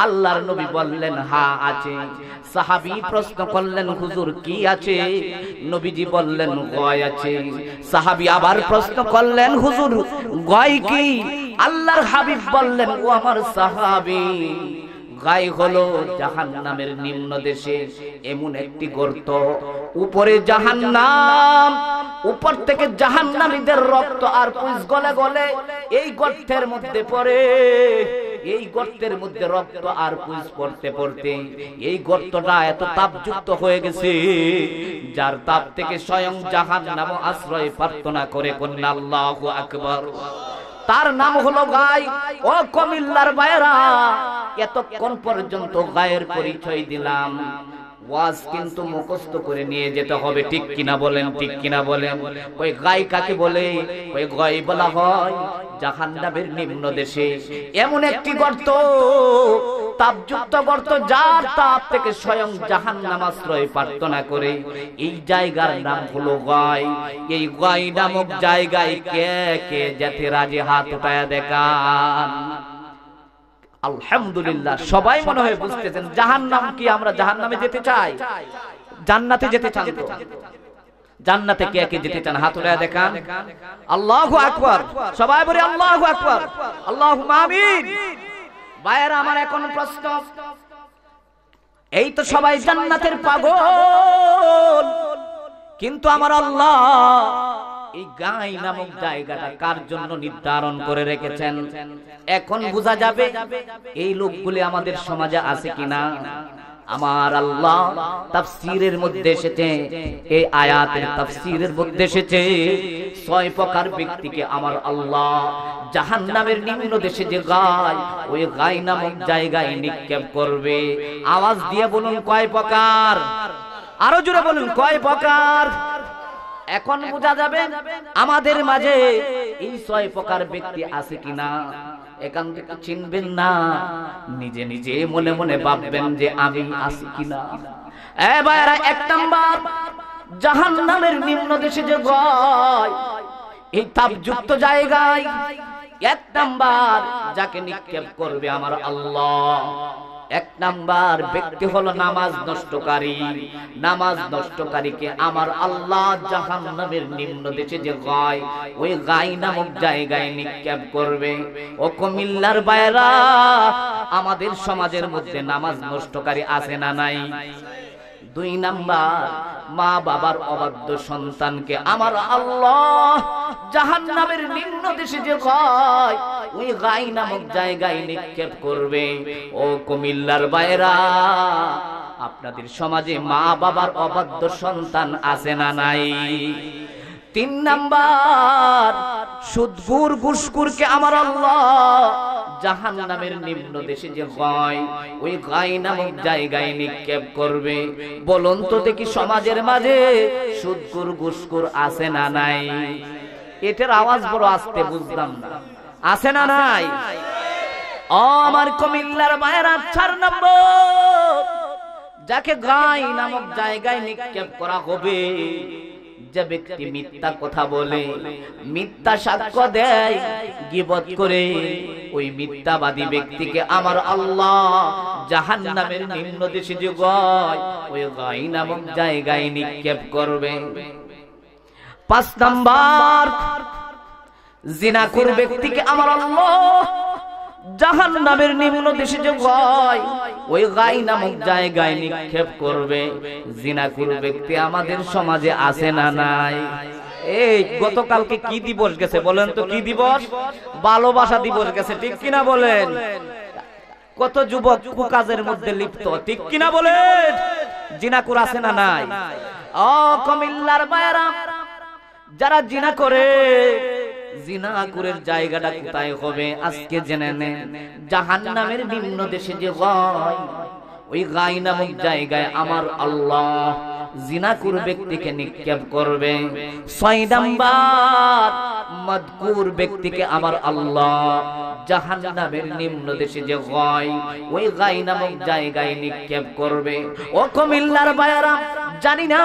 আল্লাহর নবী বললেন হা আছে সাহাবি প্রশ্ন করলেন হুজুর কি আছে নবীজি বললেন গয় আছে সাহাবি আবার প্রশ্ন করলেন হুজুর গয় কি আল্লাহর হাবিব বললেন ও আমার সাহাবি গাই হলো জাহান নামের নিম্ন দেশে এমন একটি গর্ত উপরে জাহান নাম উপর থেকে জাহান নামীদের রক্ত আর পুষ গলে গলে এই গর্তের মধ্যে পড়ে এই গর্তের মধ্যে রক্ত আর পুষ পড়তে পড়তে এই গর্তটা এত তাপযুক্ত হয়ে গেছে যার তাপ থেকে স্বয়ং জাহান নাম আশ্রয় প্রার্থনা করে কন্যা আল্লাহ আকবর তার নাম হলো গাই ও কমিল্লার বায়রা এতক্ষণ পর্যন্ত গায়ের পরিচয় দিলাম ওয়াজ কিন্তু মুখস্থ করে নিয়ে যেতে হবে ঠিক কিনা বলেন ঠিক কিনা বলেন ওই গাই কাকে বলে ওই গাই বলা হয় জাহান্নামের নিম্ন দেশে এমন একটি গর্ত তাপযুক্ত গর্ত যার তাপ থেকে স্বয়ং জাহান্নাম আশ্রয় প্রার্থনা করে এই জায়গার নাম হলো গাই এই গাই নামক জায়গায় কে কে যেতে রাজি হাত উঠায় দেখা আলহামদুলিল্লাহ সবাই মনে হয় বুঝতেছেন জাহান নাম কি আমরা জাহান নামে যেতে চাই জান্নাতে যেতে চান জান্নাতে কে কে যেতে চান হাত উঠায় দেখান আল্লাহু আকবার সবাই বলে আল্লাহু আকবার আল্লাহু আমিন ভাইয়েরা আমার এখন প্রশ্ন এই তো সবাই জান্নাতের পাগল কিন্তু আমার আল্লাহ এই গাই নামক জায়গাটা কার জন্য নির্ধারণ করে রেখেছেন এখন বোঝা যাবে এই লোকগুলি আমাদের সমাজে আছে কিনা আমার আল্লাহ তাফসীরের মধ্যে এসেছে এই আয়াতের তাফসীরের মধ্যে এসেছে ছয় প্রকার ব্যক্তিকে আমার আল্লাহ জাহান্নামের নিম্ন দেশে যে গায় ওই গায় নামক জায়গায় নিক্ষেপ করবে আওয়াজ দিয়ে বলুন কয় প্রকার আরো জোরে বলুন কয় প্রকার এখন বোঝা যাবে আমাদের মাঝে এই ছয় প্রকার ব্যক্তি আছে কিনা এখান থেকে চিনবেন না নিজে নিজে মনে মনে ভাববেন যে আমি আছি কিনা এক নাম্বার জাহান নামের নিম্ন দেশে যে গয় এই তাপযুক্ত জায়গায় এক নাম্বার যাকে নিক্ষেপ করবে আমার আল্লাহ এক নাম্বার ব্যক্তি হলো নামাজ নষ্টকারী নামাজ নষ্টকারীকে আমার আল্লাহ জাহান নামের নিম্ন দেশে যে গায় ওই গাই নামক জায়গায় নিক্ষেপ করবে ও কুমিল্লার বাইরা আমাদের সমাজের মধ্যে নামাজ নষ্টকারী আছে না নাই দুই নাম্বার মা বাবার অবাধ্য সন্তানকে আমার আল্লাহ জাহান নামের নিম্ন দেশে যে হয় ওই গাই নামক জায়গায় নিক্ষেপ করবে ও কুমিল্লার বাইরা আপনাদের সমাজে মা বাবার অবাধ্য সন্তান আছে না নাই তিন নাম্বার সুদগুর গুসকুরকে আমার আল্লাহ জাহান নামের নিম্ন দেশে যে হয় ওই গাই নামক জায়গায় নিক্ষেপ করবে বলুন তো দেখি সমাজের মাঝে সুদগুর গুসকুর আছে না নাই এটার আওয়াজ বড় আসতে বুঝলাম না আছে না নাই আমার কমিল্লার বাইরা চার নম্বর যাকে গাই নামক জায়গায় নিক্ষেপ করা হবে যে ব্যক্তি মিথ্যা কথা বলে মিথ্যা সাক্ষ্য দেয় গিবত করে ওই মিথ্যাবাদী ব্যক্তিকে আমার আল্লাহ জাহান নামের নিম্ন দেশে যে গয় ওই গাই নামক জায়গায় নিক্ষেপ করবে পাঁচ নাম্বার জিনাকুর ব্যক্তিকে আমার আল্লাহ জাহান নামের নিম্ন দেশে যে গায় ওই গাই নামক জায়গায় নিক্ষেপ করবে জিনাকুর ব্যক্তি আমাদের সমাজে আছে না নাই এই গতকালকে কি দিবস গেছে বলেন তো কি দিবস ভালোবাসা দিবস গেছে ঠিক কিনা বলেন কত যুবক কুকাজের মধ্যে লিপ্ত ঠিক কিনা বলেন জিনাকুর আছে না নাই অ কমিল্লার বায়রা যারা জিনা করে জিনা করে জায়গাটা কোথায় হবে আজকে জেনে নেন জাহান্নামের বিভিন্ন দেশে যে হয় ওই গাই নামক জায়গায় আমার আল্লাহ জিনাকুর ব্যক্তিকে নিক্ষেপ করবে ছয় নাম্বার মদকুর ব্যক্তিকে আমার আল্লাহ জাহান্নামের নিম্ন দেশে যে ওই গাই নামক জায়গায় নিক্ষেপ করবে ও জানি না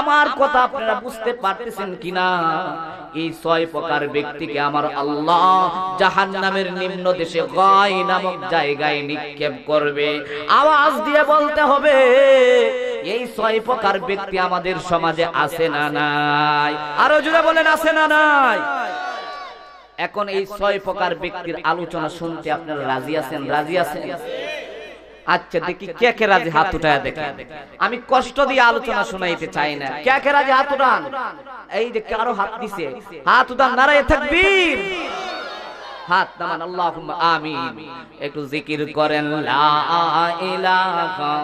আমার কথা আপনারা বুঝতে পারতেছেন কিনা এই ছয় প্রকার ব্যক্তিকে আমার আল্লাহ জাহান্নামের নিম্ন দেশে গয় নামক জায়গায় নিক্ষেপ করবে আওয়াজ দিয়ে বলতে হবে এই ছয় প্রকার ব্যক্তি আমাদের সমাজে আছে না নাই আরো জুড়ে বলেন আছে না নাই এখন এই ছয় প্রকার ব্যক্তির আলোচনা শুনতে আপনারা রাজি আছেন রাজি আছেন আচ্ছা দেখি কে কে রাজি হাত উঠায় দেখে আমি কষ্ট দিয়ে আলোচনা শোনাইতে চাই না কে কে রাজি হাত উঠান এই যে কারো হাত দিছে হাত উঠান নারায় থাকবি হাত নামান আল্লাহ আমিন একটু জিকির করেন লা ইলাহা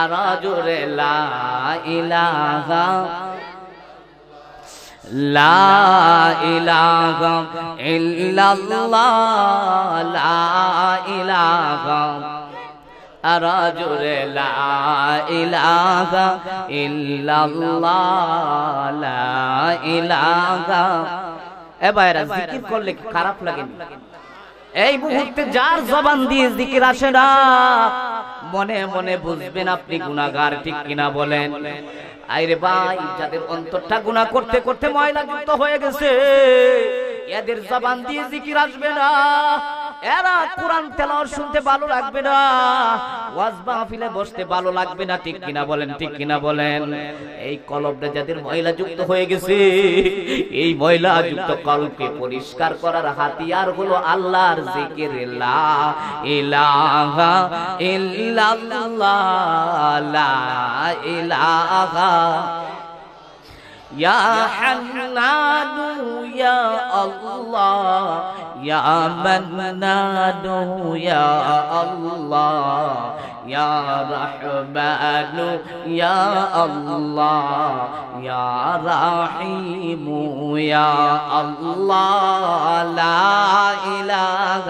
আর জোরে লা ইলাহা লা ইলাহা ইল্লাল্লাহ লা ইলাহা আর জোরে লা ইলাহা ইল্লাল্লাহ লা ইলাহা এ ভাইরা জিকির করলে খারাপ লাগে এই মুহূর্তে যার জবান দিয়ে জিকির আসে না মনে মনে বুঝবেন আপনি গুণাগার ঠিক কিনা বলেন আইরে ভাই যাদের অন্তরটা গুণা করতে করতে ময়লাযুক্ত হয়ে গেছে এদের জবান দিয়ে জিকির আসবে না এরা কোরআন তেলাওয়াত শুনতে ভালো লাগবে না ওয়াজ মাহফিলে বসতে ভালো লাগবে না ঠিক কিনা বলেন ঠিক কিনা বলেন এই কলবটা যাদের ময়লা যুক্ত হয়ে গেছে এই ময়লা যুক্ত কলবকে পরিষ্কার করার হাতিয়ার হলো আল্লাহর জিকির লা ইলাহা ইল্লাল্লাহ লা ইলাহা ইয়া হান্নানু ইয়া الله يا منان يا الله يا رحمن يا الله يا رحيم يا الله لا إله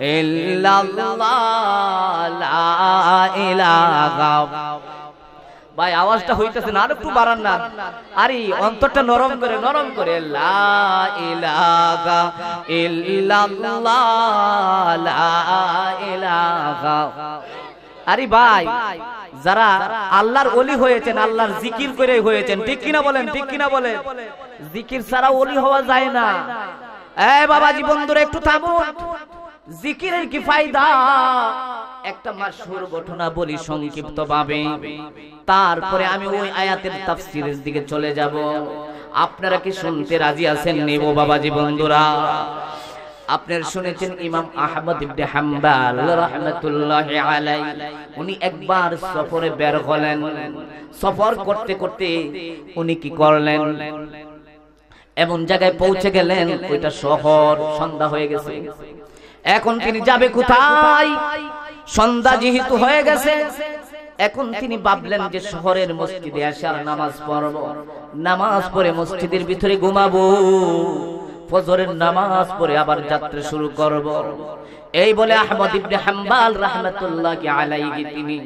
إلا الله لا إله ভাই আওয়াজটা হইতেছে না আর একটু বাড়ান না আরে অন্তরটা নরম করে নরম করে লা ইলাহা ইল্লাল্লাহ লা ইলাহা আরে ভাই যারা আল্লাহর অলি হয়েছেন আল্লাহর জিকির করে হয়েছেন ঠিক কিনা বলেন ঠিক কিনা বলে জিকির ছাড়া অলি হওয়া যায় না এ বাবাজি বন্ধুরা একটু থামুন জিকিরের কি ফায়দা একটা মাসুর ঘটনা বলি সংক্ষিপ্ত ভাবে তারপরে আমি ওই আয়াতের তাফসিরের দিকে চলে যাব আপনারা কি শুনতে রাজি আছেন নেব বাবাজি বন্ধুরা আপনার শুনেছেন ইমাম আহমদ ইবনে হাম্বাল রাহমাতুল্লাহি আলাইহি উনি একবার সফরে বের হলেন সফর করতে করতে উনি কি করলেন এমন জায়গায় পৌঁছে গেলেন ওইটা শহর সন্ধ্যা হয়ে গেছে এখন তিনি যাবে কোথায় সন্ধ্যা যেহেতু হয়ে গেছে এখন তিনি ভাবলেন যে শহরের মসজিদে আর নামাজ পড়ব নামাজ পড়ে মসজিদের ভিতরে ঘুমাবো ফজরের নামাজ পড়ে আবার যাত্রা শুরু করব এই বলে আহমদ ইবনে হাম্বাল রাহমাতুল্লাহ আলাইহি তিনি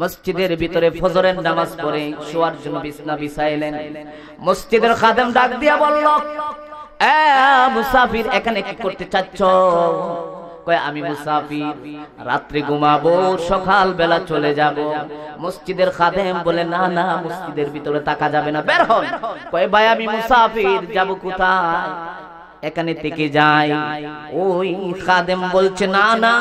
মসজিদের ভিতরে ফজরের নামাজ পড়ে শোয়ার জন্য বিছনা বিছাইলেন মসজিদের খাদেম ডাক দিয়া বলল মুসাফির এখানে কি করতে চাচ্ছ কয় আমি মুসাফির রাত্রে ঘুমাবো সকাল বেলা চলে যাব মসজিদের খাদেম বলে না না মসজিদের ভিতরে তাকা যাবে না বের হয় কয় ভাই আমি মুসাফির যাব কোথায় এখানে থেকে যায় ওই খাদেম বলছে না না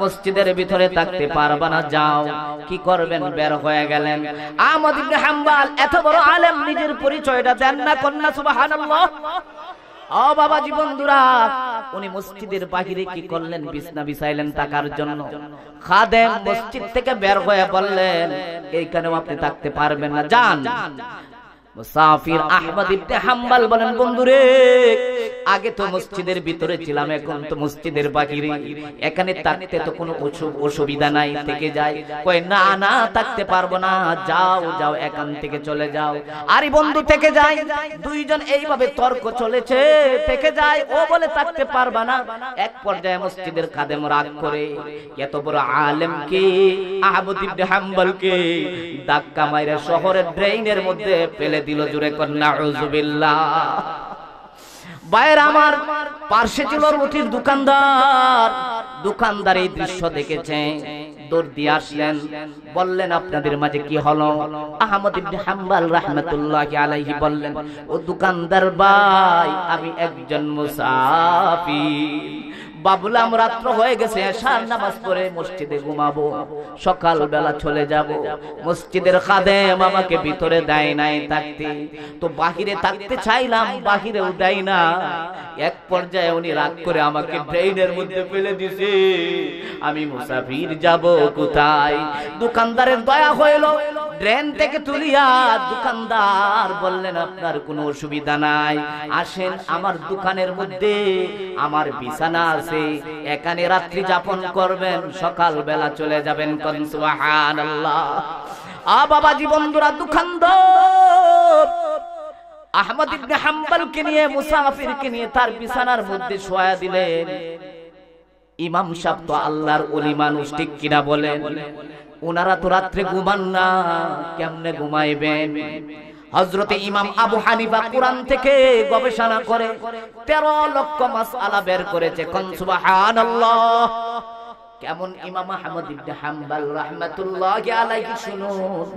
মসজিদের ভিতরে থাকতে পারবা না যাও কি করবেন বের হয়ে গেলেন আমাদ ইবনে হাম্বাল এত বড় আলেম নিজের পরিচয়টা দেন না কন্যা সুবহানাল্লাহ ও বাবা বন্ধুরা উনি মসজিদের বাহিরে কি করলেন বিছনা বিছাইলেন টাকার জন্য খাদেম মসজিদ থেকে বের হয়ে বললেন এইখানেও আপনি থাকতে পারবেন না যান মুসাফির আহমদ ইবনে হাম্বাল বলেন বন্ধুরে আগে তো মসজিদের ভিতরে ছিলাম এখন তো মসজিদের বাহিরে এখানে থাকতে তো কোনো অসুবিধা নাই থেকে যায় কয় না না থাকতে পারবো না যাও যাও এখান থেকে চলে যাও আরে বন্ধু থেকে যাই দুইজন এইভাবে তর্ক চলেছে থেকে যায় ও বলে থাকতে পারবা না এক পর্যায়ে মসজিদের কাদেম রাগ করে এত বড় আলেম কি আহমদ ইবনে হাম্বাল কে ধাক্কা মাইরা শহরের ড্রেইনের মধ্যে ফেলে দিল জুড়ে কন্যা বাইর আমার পার্শ্বে ছিল রুটির দোকানদার দোকানদার এই দৃশ্য দেখেছে আসলেন বললেন আপনাদের মাঝে কি বললেন ও দোকানদার আমি একজন বাবলাম রাত্র হয়ে গেছে এশার নামাজ পড়ে মসজিদে ঘুমাবো সকাল বেলা চলে যাব মসজিদের খাদেম আমাকে ভিতরে দেয় নাই থাকতে তো বাহিরে থাকতে চাইলাম বাহিরেও দেয় না এক পর্যায়ে উনি রাগ করে আমাকে ড্রেনের মধ্যে ফেলে দিছে আমি মুসাফির যাব কোথায় দোকানদারের দয়া হইল ড্রেন থেকে তুলিয়া দোকানদার বললেন আপনার কোনো অসুবিধা নাই আসেন আমার দোকানের মধ্যে আমার বিছানা আছে আছে এখানে রাত্রি যাপন করবেন সকাল বেলা চলে যাবেন কন কনসুবহানাল্লাহ আ বাবা জি বন্ধুরা দুখান্দর আহমদ ইবনে হাম্বলকে নিয়ে মুসাফিরকে নিয়ে তার বিছানার মধ্যে শোয়া দিলেন ইমাম সাহেব তো আল্লাহর ওলি মানুষ ঠিক কিনা বলেন ওনারা তো রাত্রে ঘুমান না কেমনে ঘুমাইবেন হজরতে ইমাম আবু হানিফা কোরআন থেকে গবেষণা করে তেরো লক্ষ মাস আলা বের করেছে কেমন ইমাম আহমদ ইবনে হাম্বাল রাহমাতুল্লাহি আলাইহি শুনুন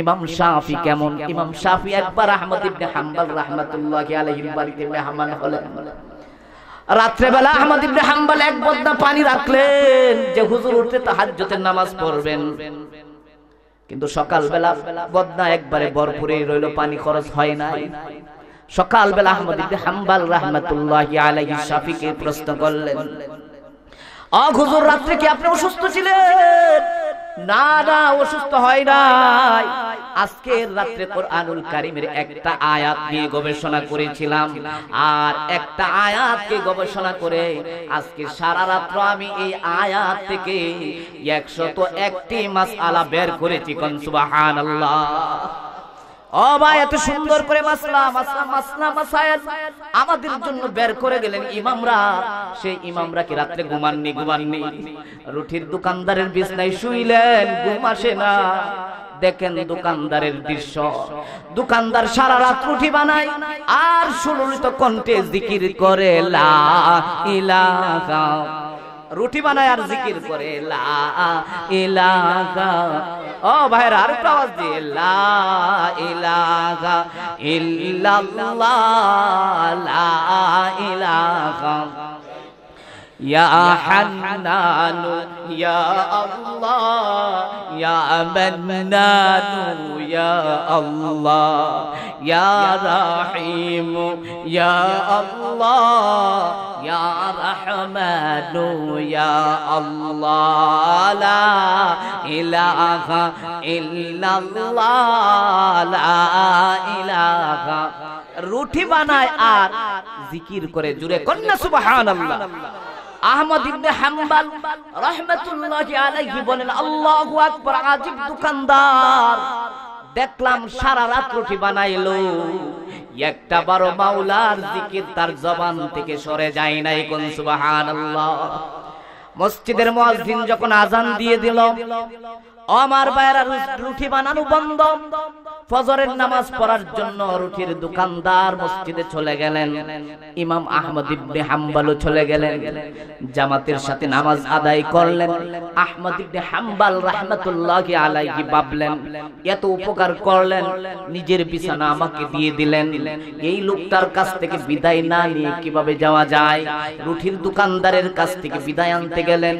ইমাম শাফি কেমন ইমাম শাফি একবার আহমদ ইবনে হাম্বাল রাহমাতুল্লাহি আলাইহি বাড়িতে মেহমান হলেন রাত্রেবেলা আহমদ ইবনে হাম্বাল এক বদনা পানি রাখলেন যে হুজুর উঠতে তাহাজ্জুদের নামাজ পড়বেন কিন্তু সকালবেলা বদনা একবারে ভরপুরে রইল পানি খরচ হয় না সকালবেলা আহমদ হাম্বাল রাহমাতুল্লাহ আলাইহি শাফিকে প্রশ্ন করলেন অঘুজুর রাত্রে কি আপনি অসুস্থ ছিলেন না না অসুস্থ হয় নাই আজকের রাত্রে কোরআনুল কারিমের একটা আয়াত নিয়ে গবেষণা করেছিলাম আর একটা আয়াতকে গবেষণা করে আজকে সারা রাত্র আমি এই আয়াত থেকে একশত একটি মাস আলা বের করেছি কনসুবাহান আল্লাহ ও ভাই এত সুন্দর করে মাসলাম মাসলা আমাদের জন্য বের করে গেলেন ইমামরা সেই ইমামরা কি রাত্রে ঘুমাননি ঘুমাননি রুটির দোকানদারের বিছনায় শুইলেন ঘুম আসে না দেখেন দোকানদারের দৃশ্য দোকানদার সারা রাত রুটি বানায় আর সুললিত কণ্ঠে জিকির করে লা ইলাহা রুটি বানায় আর জিকির করে ও ভাইয়ের আর একটু আওয়াজ দিয়ে লা ইলাহা ইল্লাল্লাহ লা ইয়া হানানু ইয়া আল্লাহ ইয়া মান্নানু ইয়া আল্লাহ ইয়া রাহিম ইয়া আল্লাহ ইয়া রাহমানু ইয়া আল্লাহ লা ইলাহা ইল্লাল্লাহ লা ইলাহা রুটি বানায় আর জিকির করে জুড়ে কন্যা সুবহানাল্লাহ আহমদ ইবনে হাম্বাল রহমাতুল্লাহি আলাইহি বলেন আল্লাহু আকবার আজিব দোকানদার দেখলাম সারা রাত রুটি বানাইলো একটা বারো মাওলার জিকির তার জবান থেকে সরে যায় নাই কোন সুবহানাল্লাহ মসজিদের মুয়াজ্জিন যখন আজান দিয়ে দিল আমার বাইরা রুটি বানানো বন্ধ ফজরের নামাজ পড়ার জন্য রুটির দোকানদার মসজিদে চলে গেলেন ইমাম আহমদ ইবনে হাম্বালও চলে গেলেন জামাতের সাথে নামাজ আদায় করলেন আহমদ ইবনে হাম্বাল রাহমাতুল্লাহি আলাইহি ভাবলেন এত উপকার করলেন নিজের বিছানা আমাকে দিয়ে দিলেন এই লোকটার কাছ থেকে বিদায় না নিয়ে কিভাবে যাওয়া যায় রুটির দোকানদারের কাছ থেকে বিদায় আনতে গেলেন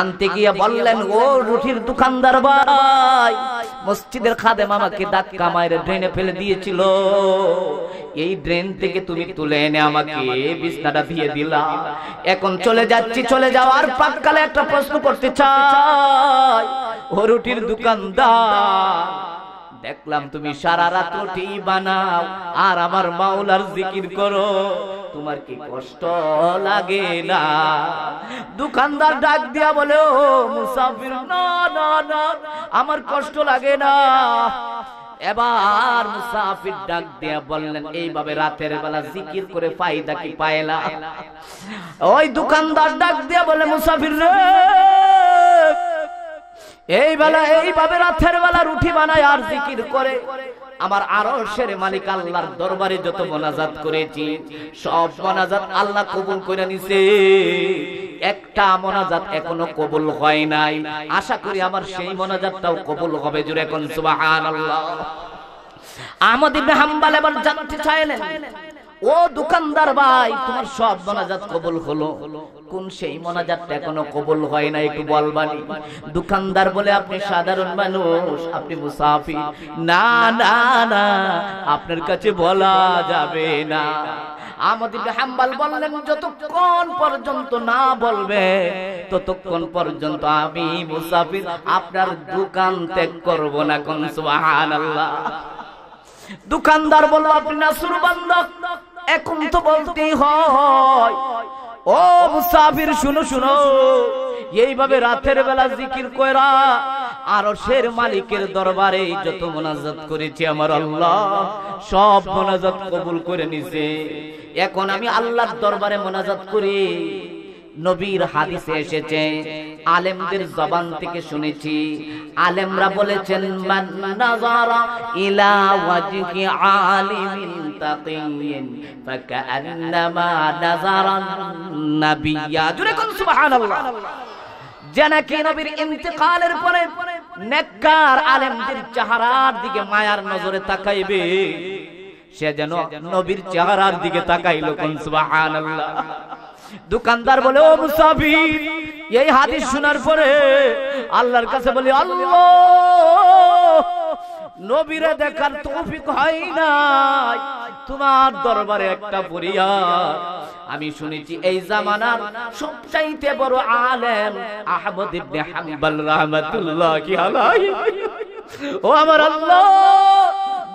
আনতে গিয়ে বললেন ও রুটির দোকানদার ভাই মসজিদের খাদেম আমাকে ধাক্কা মায়ের ড্রেনে ফেলে দিয়েছিল এই ড্রেন থেকে তুমি তুলে এনে আমাকে বিছনাটা দিয়ে দিলা এখন চলে যাচ্ছি চলে যাওয়ার পাককালে একটা প্রশ্ন করতে চাই ও রুটির দোকানদার দেখলাম তুমি সারা রাত রুটি বানাও আর আমার মাওলার জিকির করো তোমার কি কষ্ট লাগে না দোকানদার ডাক দিয়া বলে ও মুসাফির না না না আমার কষ্ট লাগে না এবার মুসাফির ডাক দিয়া বললেন এইভাবে রাতের বেলা জিকির করে ফায়দা কি পায়লা ওই দোকানদার ডাক দিয়া বলে মুসাফির রে এই বেলা এইভাবে রাতের বেলা রুটি বানায় আর জিকির করে আমার আরশের মালিক আল্লাহর দরবারে যত মোনাজাত করেছি সব মোনাজাত আল্লাহ কবুল করে নিছে একটা মোনাজাত এখনো কবুল হয় নাই আশা করি আমার সেই মোনাজাতটাও কবুল হবে জুর এখন সুবহানাল্লাহ আহমদ ইবনে হাম্বল এবার জানতে চাইলেন ও দোকানদার ভাই তোমার সব মোনাজাত কবুল হলো কোন সেই মোনাজাতটা এখনো কবুল হয় না একটু বলবানি দোকানদার বলে আপনি সাধারণ মানুষ আপনি মুসাফির না না না আপনার কাছে বলা যাবে না আমাদের হাম্বাল বললেন যতক্ষণ পর্যন্ত না বলবে ততক্ষণ পর্যন্ত আমি মুসাফির আপনার দোকান ত্যাগ করব না কোন আল্লাহ দোকানদার বলল আপনি নাসুর বান্দা এখন তো বলতেই হয় ও মুসাফির শুনো শুনো এইভাবে রাতের বেলা জিকির কয়রা আর শের মালিকের দরবারে যত মোনাজাত করেছি আমার আল্লাহ সব মোনাজাত কবুল করে নিছে এখন আমি আল্লাহর দরবারে মোনাজাত করি নবীর হাদিসে এসেছে আলেমদের জবান থেকে শুনেছি আলেমরা বলেছেন মান নাযারা ইলা ওয়াজহি আলিমিন ফাকান্নামা নাবিয়্যা কোন সুবহানাল্লাহ নবীর ইন্তেকালের পরে নেককার আলেমদের চেহারার দিকে মায়ার নজরে তাকাইবে সে যেন নবীর চেহারার দিকে তাকাইল কোন সুবহানাল্লাহ দোকানদার বলে ও মুসাফির এই হাদিস শোনার পরে আল্লাহর কাছে বলি আল্লাহ নবীরে দেখার তৌফিক হয় নাই তোমার দরবারে একটা পরিয়ার আমি শুনেছি এই জামানার সবচাইতে বড় আলেম আহমদ ইবনে হাম্বল কি আলাই ও আমার আল্লাহ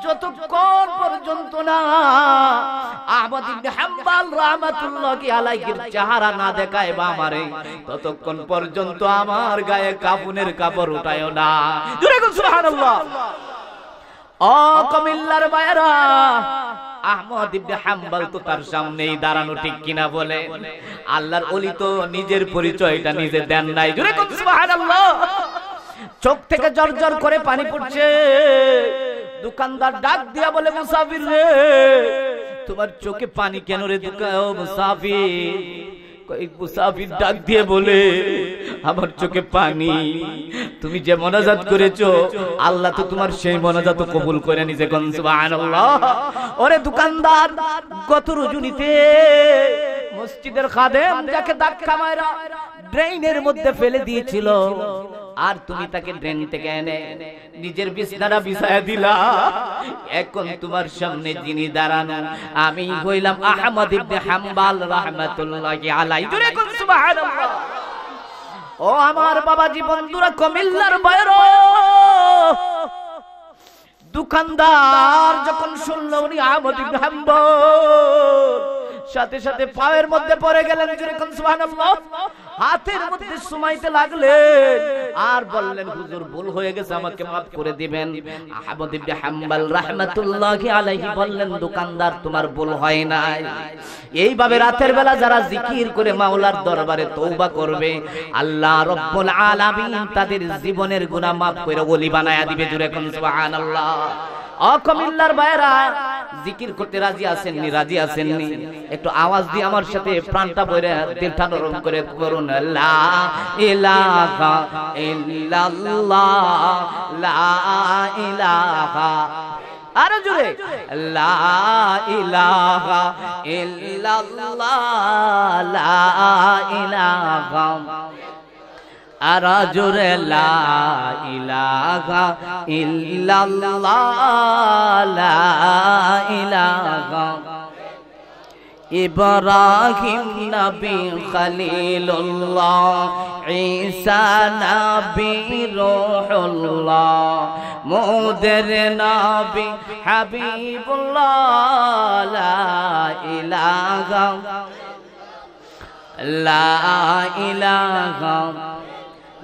যতক্ষণ পর্যন্ত না চেহারা না দেখায় বা আমারে ততক্ষণ পর্যন্ত আমার গায়ে কাফনের কাপড় উঠায় না জোরে বায়রা তো তার সামনেই দাঁড়ানো ঠিক কিনা বলে আল্লাহর অলি তো নিজের পরিচয়টা নিজে দেন নাই জোরে কোন চোখ থেকে জর জর করে পানি পড়ছে দোকানদার ডাক দিয়া বলে মুসাফির রে তোমার চোখে পানি কেন রে দোকান মুসাফির কয়েক মুসাফির ডাক দিয়ে বলে আমার চোখে পানি তুমি যে মনাজাত করেছো আল্লাহ তো তোমার সেই মনাজাত কবুল করে নিজে সুবহানাল্লাহ ওরে দোকানদার গত রুজুনিতে মসজিদের খাদেম যাকে ধাক্কা মায়রা ড্রেইনের মধ্যে ফেলে দিয়েছিল আর তুমি তাকে ড্রেন থেকে এনে নিজের বিছানা বিছায় দিলা এখন তোমার সামনে যিনি দাঁড়ানো আমি হইলাম আহমদ ইবনে হাম্বাল রাহমাতুল্লাহি আলাইহি জোরে কোন সুবহানাল্লাহ ও আমার বাবাজি বন্ধুরা কমিল্লার বাইরে দোকানদার যখন শুনল উনি আহমদ ইবনে হাম্বাল সাথে সাথে পায়ের মধ্যে পড়ে গেলেন কোন সুবহানাল্লাহ হাতের মধ্যে সুমাইতে লাগলেন আর বললেন হুজুর ভুল হয়ে গেছে আমাকে মাফ করে দিবেন আহমদ ইবনে হাম্বল রাহমাতুল্লাহি আলাইহি বললেন দোকানদার তোমার ভুল হয় নাই এইভাবে রাতের বেলা যারা জিকির করে মাওলার দরবারে তওবা করবে আল্লাহ রব্বুল আলামিন তাদের জীবনের গুনাহ মাফ করে ওলি বানায়া দিবে জুরে কোন সুবহানাল্লাহ অকমিল্লার বাইরা জিকির করতে রাজি আছেন নি রাজি আছেন নি একটু আওয়াজ দিয়ে আমার সাথে প্রাণটা বইরে দিলটা নরম করে করুন লা ইলাহা ইল্লাল্লাহ লা ইলাহা আরো জোরে লা ইলাহা ইল্লাল্লাহ লা ইলাহা আর জোরে লা ইলাহা ইল্লাল্লাহ ইব্রাহিম নবী খলিলুল্লাহ ঈসা নবী রূহুল্লাহ মোদের নবী হাবিবুল্লাহ লা ইলাহা লা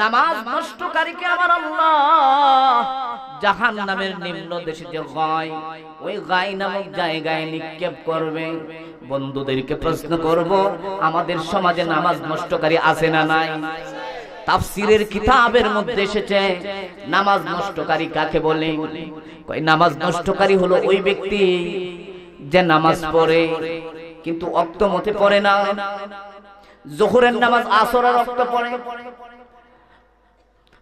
নামাজ নষ্টকারীকে আমার আল্লাহ জাহান নামের নিম্ন দেশে যে গায় ওই গায় নামক জায়গায় নিক্ষেপ করবে বন্ধুদেরকে প্রশ্ন করব আমাদের সমাজে নামাজ নষ্টকারী আছে না নাই তাফসিরের কিতাবের মধ্যে এসেছে নামাজ নষ্টকারী কাকে বলে কই নামাজ নষ্টকারী হলো ওই ব্যক্তি যে নামাজ পড়ে কিন্তু অক্ত মতে পড়ে না জোহরের নামাজ আসরের অক্ত পড়ে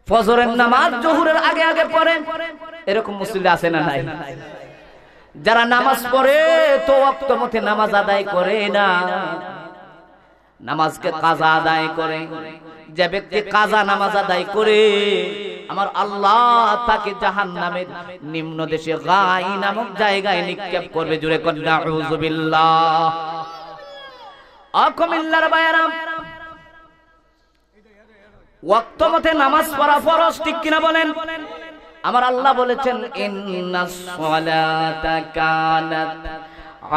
ফজরের নামাজ জহুরের আগে আগে পড়ে এরকম মুসল্লি আছে না নাই যারা নামাজ পড়ে তো অক্ত মতে নামাজ আদায় করে না নামাজকে কাজা আদায় করে যে ব্যক্তি কাজা নামাজ আদায় করে আমার আল্লাহ তাকে জাহান নামে নিম্ন দেশে গাই নামক জায়গায় নিক্ষেপ করবে জুড়ে কন্যা অকমিল্লার বায়রাম ওয়াক্ত নামাজ পড়া ফরজ ঠিক কিনা বলেন আমার আল্লাহ বলেছেন ইন্নাস সালাতা কানাত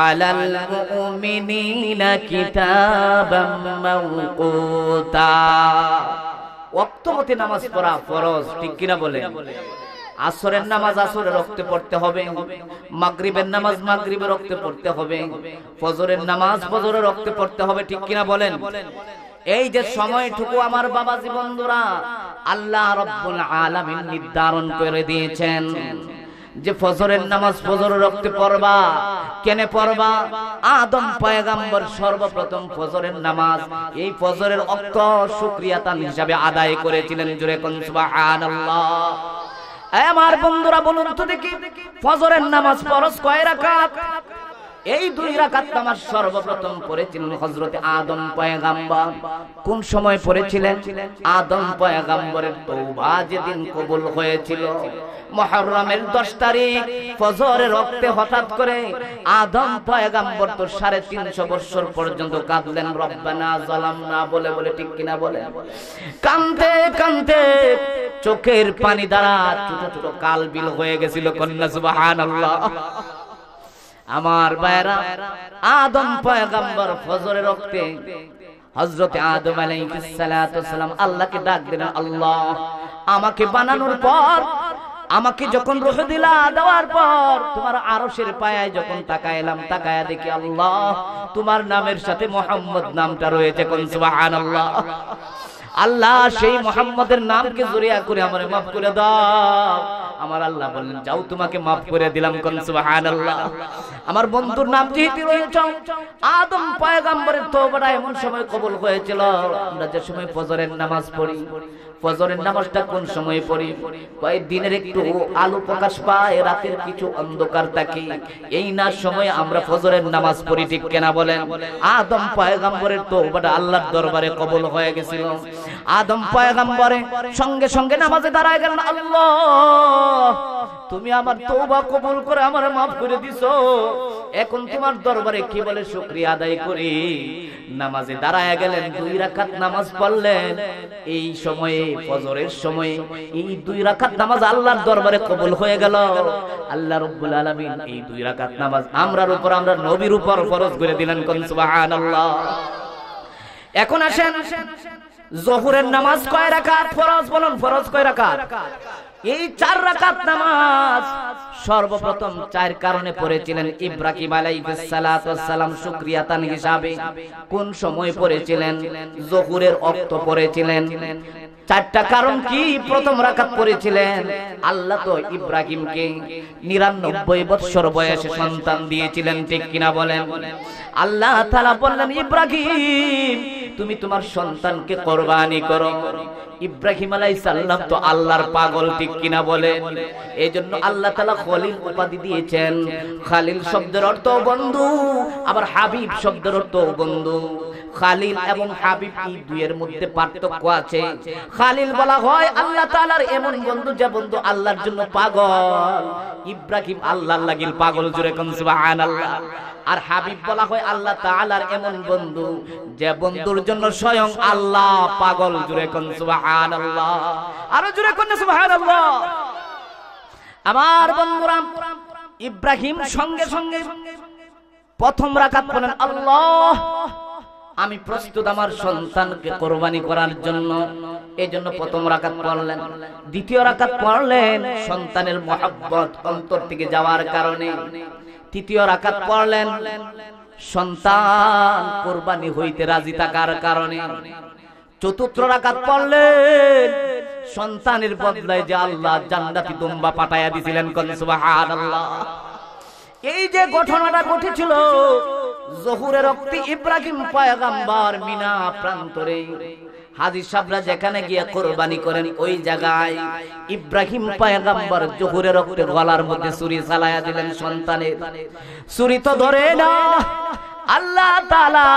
আলাল মুমিনিনা কিতাবাম মাওকুতা ওয়াক্ত নামাজ পড়া ফরজ ঠিক কিনা বলেন আসরের নামাজ আসরের রক্তে পড়তে হবে মাগরিবের নামাজ মাগরিবের রক্তে পড়তে হবে ফজরের নামাজ ফজরের রক্তে পড়তে হবে ঠিক কিনা বলেন এই যে সময়টুকু আমার বাবা বন্ধুরা আল্লাহ রব্বুল আলামিন নির্ধারণ করে দিয়েছেন যে ফজরের নামাজ ফজর রক্তে পড়বা কেনে পড়বা আদম পয়গাম্বর সর্বপ্রথম ফজরের নামাজ এই ফজরের অক্ত সুক্রিয়াতান হিসাবে আদায় করেছিলেন জুরে সুবহানাল্লাহ আমার বন্ধুরা বলুন তো দেখি ফজরের নামাজ পরস কয় রাখা এই দুই রাকাত নামাজ সর্বপ্রথম পড়েছিলেন হযরতে আদম পয়গাম্বর কোন সময় পড়েছিলেন আদম পয়গাম্বরের তওবা যেদিন কবুল হয়েছিল মুহররমের 10 তারিখ ফজরে রক্তে হঠাৎ করে আদম পয়গাম্বর তো 350 বছর পর্যন্ত কাঁদলেন রব্বানা জালামনা বলে বলে ঠিক কিনা বলে কাঁদতে কাঁদতে চোখের পানি দ্বারা ছোট ছোট কালবিল হয়ে গেছিল কন্যা সুবহানাল্লাহ আমার বায়রা আদম পয়গম্বর ফজরে রক্তে হজরত আদম আলাইসালাম আল্লাহকে ডাক দিলেন আল্লাহ আমাকে বানানোর পর আমাকে যখন রোহ দিলা দেওয়ার পর তোমার আরশের পায়ায় যখন তাকাইলাম তাকায়া দেখি আল্লাহ তোমার নামের সাথে মোহাম্মদ নামটা রয়েছে কোন সুবহানাল্লাহ আল্লাহ আল্লাহ সেই মোহাম্মদের নামকে জরিয়া করে আমার মাফ করে দাও আমার আল্লাহ বললেন যাও তোমাকে মাফ করে দিলাম কোন আমার বন্ধুর নাম যেহেতু রয়েছ আদম পয়গম্বরের তওবাটা এমন সময় কবল হয়েছিল আমরা যে সময় ফজরের নামাজ পড়ি ফজরের নামাজটা কোন সময়ে পড়ি কয় দিনের একটু আলো প্রকাশ পায় রাতের কিছু অন্ধকার থাকে এই না সময় আমরা ফজরের নামাজ পড়ি ঠিক কেনা বলেন আদম পায়গাম্বরের তো আল্লাহর দরবারে কবল হয়ে গেছিল আদম পায়গাম্বরে সঙ্গে সঙ্গে নামাজে দাঁড়ায় গেলেন আল্লাহ তুমি আমার তৌবা কবুল করে আমার মাফ করে দিছ এখন তোমার দরবারে কি বলে শুক্রিয়া আদায় করি নামাজে দাঁড়ায় গেলেন দুই রাখাত নামাজ পড়লেন এই সময়ে ফজরের সময়ে এই দুই রাখাত নামাজ আল্লাহর দরবারে কবুল হয়ে গেল আল্লাহ রব্বুল আলমিন এই দুই রাখাত নামাজ আমরার উপর আমরা নবীর উপর ফরজ করে দিলেন কোন আল্লাহ এখন আসেন জহুরের নামাজ কয় রাখাত ফরজ বলুন ফরজ কয় রাখাত এই চার রাকাত নামাজ সর্বপ্রথম চার কারণে পড়েছিলেন ইব্রাহিম আলাইহিসসালাম শুকরিয়াতান হিসাবে কোন সময় পড়েছিলেন যোহরের ওয়াক্ত পড়েছিলেন চারটা কারণ কি প্রথম রাকাত পড়েছিলেন আল্লাহ তো ইব্রাহিমকে নিরানব্বই বৎসর বয়সে সন্তান দিয়েছিলেন ঠিক কিনা বলেন আল্লাহ তাআলা বললেন ইব্রাহিম তুমি তোমার সন্তানকে কোরবানি করো ইব্রাহিম আলাই সাল্লাম তো আল্লাহর পাগল ঠিক কিনা বলে এই জন্য আল্লাহ তালা খলিল উপাধি দিয়েছেন খালিল শব্দের অর্থ বন্ধু আবার হাবিব শব্দের অর্থ বন্ধু খালিল এবং হাবিব কি দুইয়ের মধ্যে পার্থক্য আছে খালিল বলা হয় আল্লাহ তাআলার এমন বন্ধু যে বন্ধু আল্লাহর জন্য পাগল ইব্রাহিম আল্লাহর লাগিল পাগল জুড়ে কোন সুবহানাল্লাহ আর হাবিব বলা হয় আল্লাহ তাআলার এমন বন্ধু যে বন্ধুর জন্য স্বয়ং আল্লাহ পাগল জুড়ে কোন সুবহানাল্লাহ আরো জুড়ে কোন সুবহানাল্লাহ আমার বন্ধুরা ইব্রাহিম সঙ্গে সঙ্গে প্রথম রাকাত বলেন আল্লাহ আমি প্রস্তুত আমার সন্তানকে কোরবানি করার জন্য এই জন্য প্রথম রাখাত পড়লেন দ্বিতীয় রাখাত পড়লেন সন্তানের মহাব্বত অন্তর থেকে যাওয়ার কারণে তৃতীয় রাখাত পড়লেন সন্তান কোরবানি হইতে রাজি থাকার কারণে চতুর্থ রাখাত পড়লেন সন্তানের বদলায় যে আল্লাহ জান্নাতি দুম্বা পাঠাইয়া দিছিলেন কনসুবাহ আল্লাহ এই যে ঘটনাটা ঘটেছিল জহুরের রক্তি ইব্রাহিম পায়গাম্বার মিনা প্রান্তরে হাজি সাবরা যেখানে গিয়ে কোরবানি করেন ওই জায়গায় ইব্রাহিম পায়গাম্বার জহুরের রক্তে গলার মধ্যে ছুরি চালায়া দিলেন সন্তানের ছুরি তো ধরে না আল্লাহ তাআলা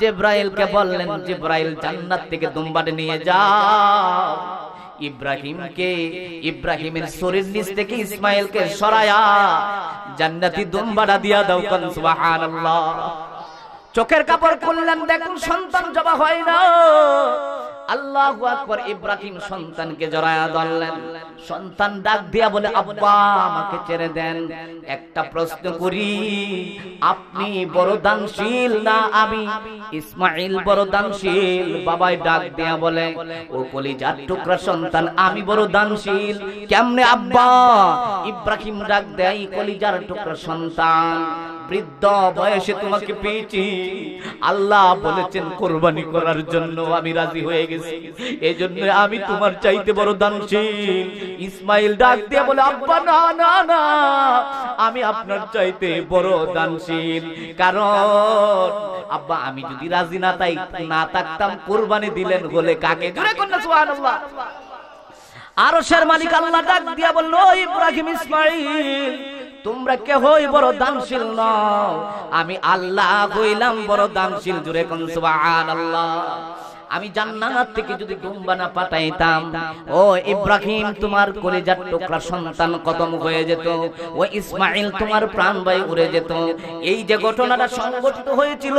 জিব্রাইলকে বললেন জিব্রাইল জান্নাত থেকে দুম্বাটে নিয়ে যাও ইব্রাহিমকে ইব্রাহিমের শরীর নিচ থেকে ইসমাইলকে সরায়া জান্নাতি দুম্বাড়া দিয়া দাও কান সুবহানাল্লাহ চোখের কাপড় খুললেন দেখুন সন্তান জবা হয় না আল্লাহ আকবর ইব্রাহিম সন্তানকে জড়ায়া ধরলেন সন্তান ডাক দিয়া বলে আব্বা আমাকে ছেড়ে দেন একটা প্রশ্ন করি আপনি বড় দানশীল না আমি ইসমাইল বড় দানশীল বাবাই ডাক দিয়া বলে ও কলি যার টুকরা সন্তান আমি বড় দানশীল কেমনে আব্বা ইব্রাহিম ডাক দেয় কলি যার টুকরা সন্তান বৃদ্ধ বয়সে তোমাকে পেয়েছি আল্লাহ বলেছেন কোরবানি করার জন্য আমি রাজি হয়ে গেছি গেছে এই জন্য আমি তোমার চাইতে বড় দানশীল ইসমাইল ডাক দিয়ে বলে আব্বা না না না আমি আপনার চাইতে বড় দানশীল কারণ আব্বা আমি যদি রাজি না তাই না থাকতাম কোরবানি দিলেন বলে কাকে জোরে কন্যা সুবহানাল্লাহ শের মালিক আল্লাহ ডাক দিয়া বলল ইব্রাহিম ইসমাইল তোমরা কে হই বড় দানশীল নও আমি আল্লাহ হইলাম বড় দানশীল জোরে কোন সুবহানাল্লাহ আমি জান্নাত থেকে যদি দুম্বানা পাঠাইতাম ও ইব্রাহিম তোমার কলেজার টুকরা সন্তান কদম হয়ে যেত ও ইসমাইল তোমার প্রাণবায়ু উড়ে যেত এই যে ঘটনাটা সংঘটিত হয়েছিল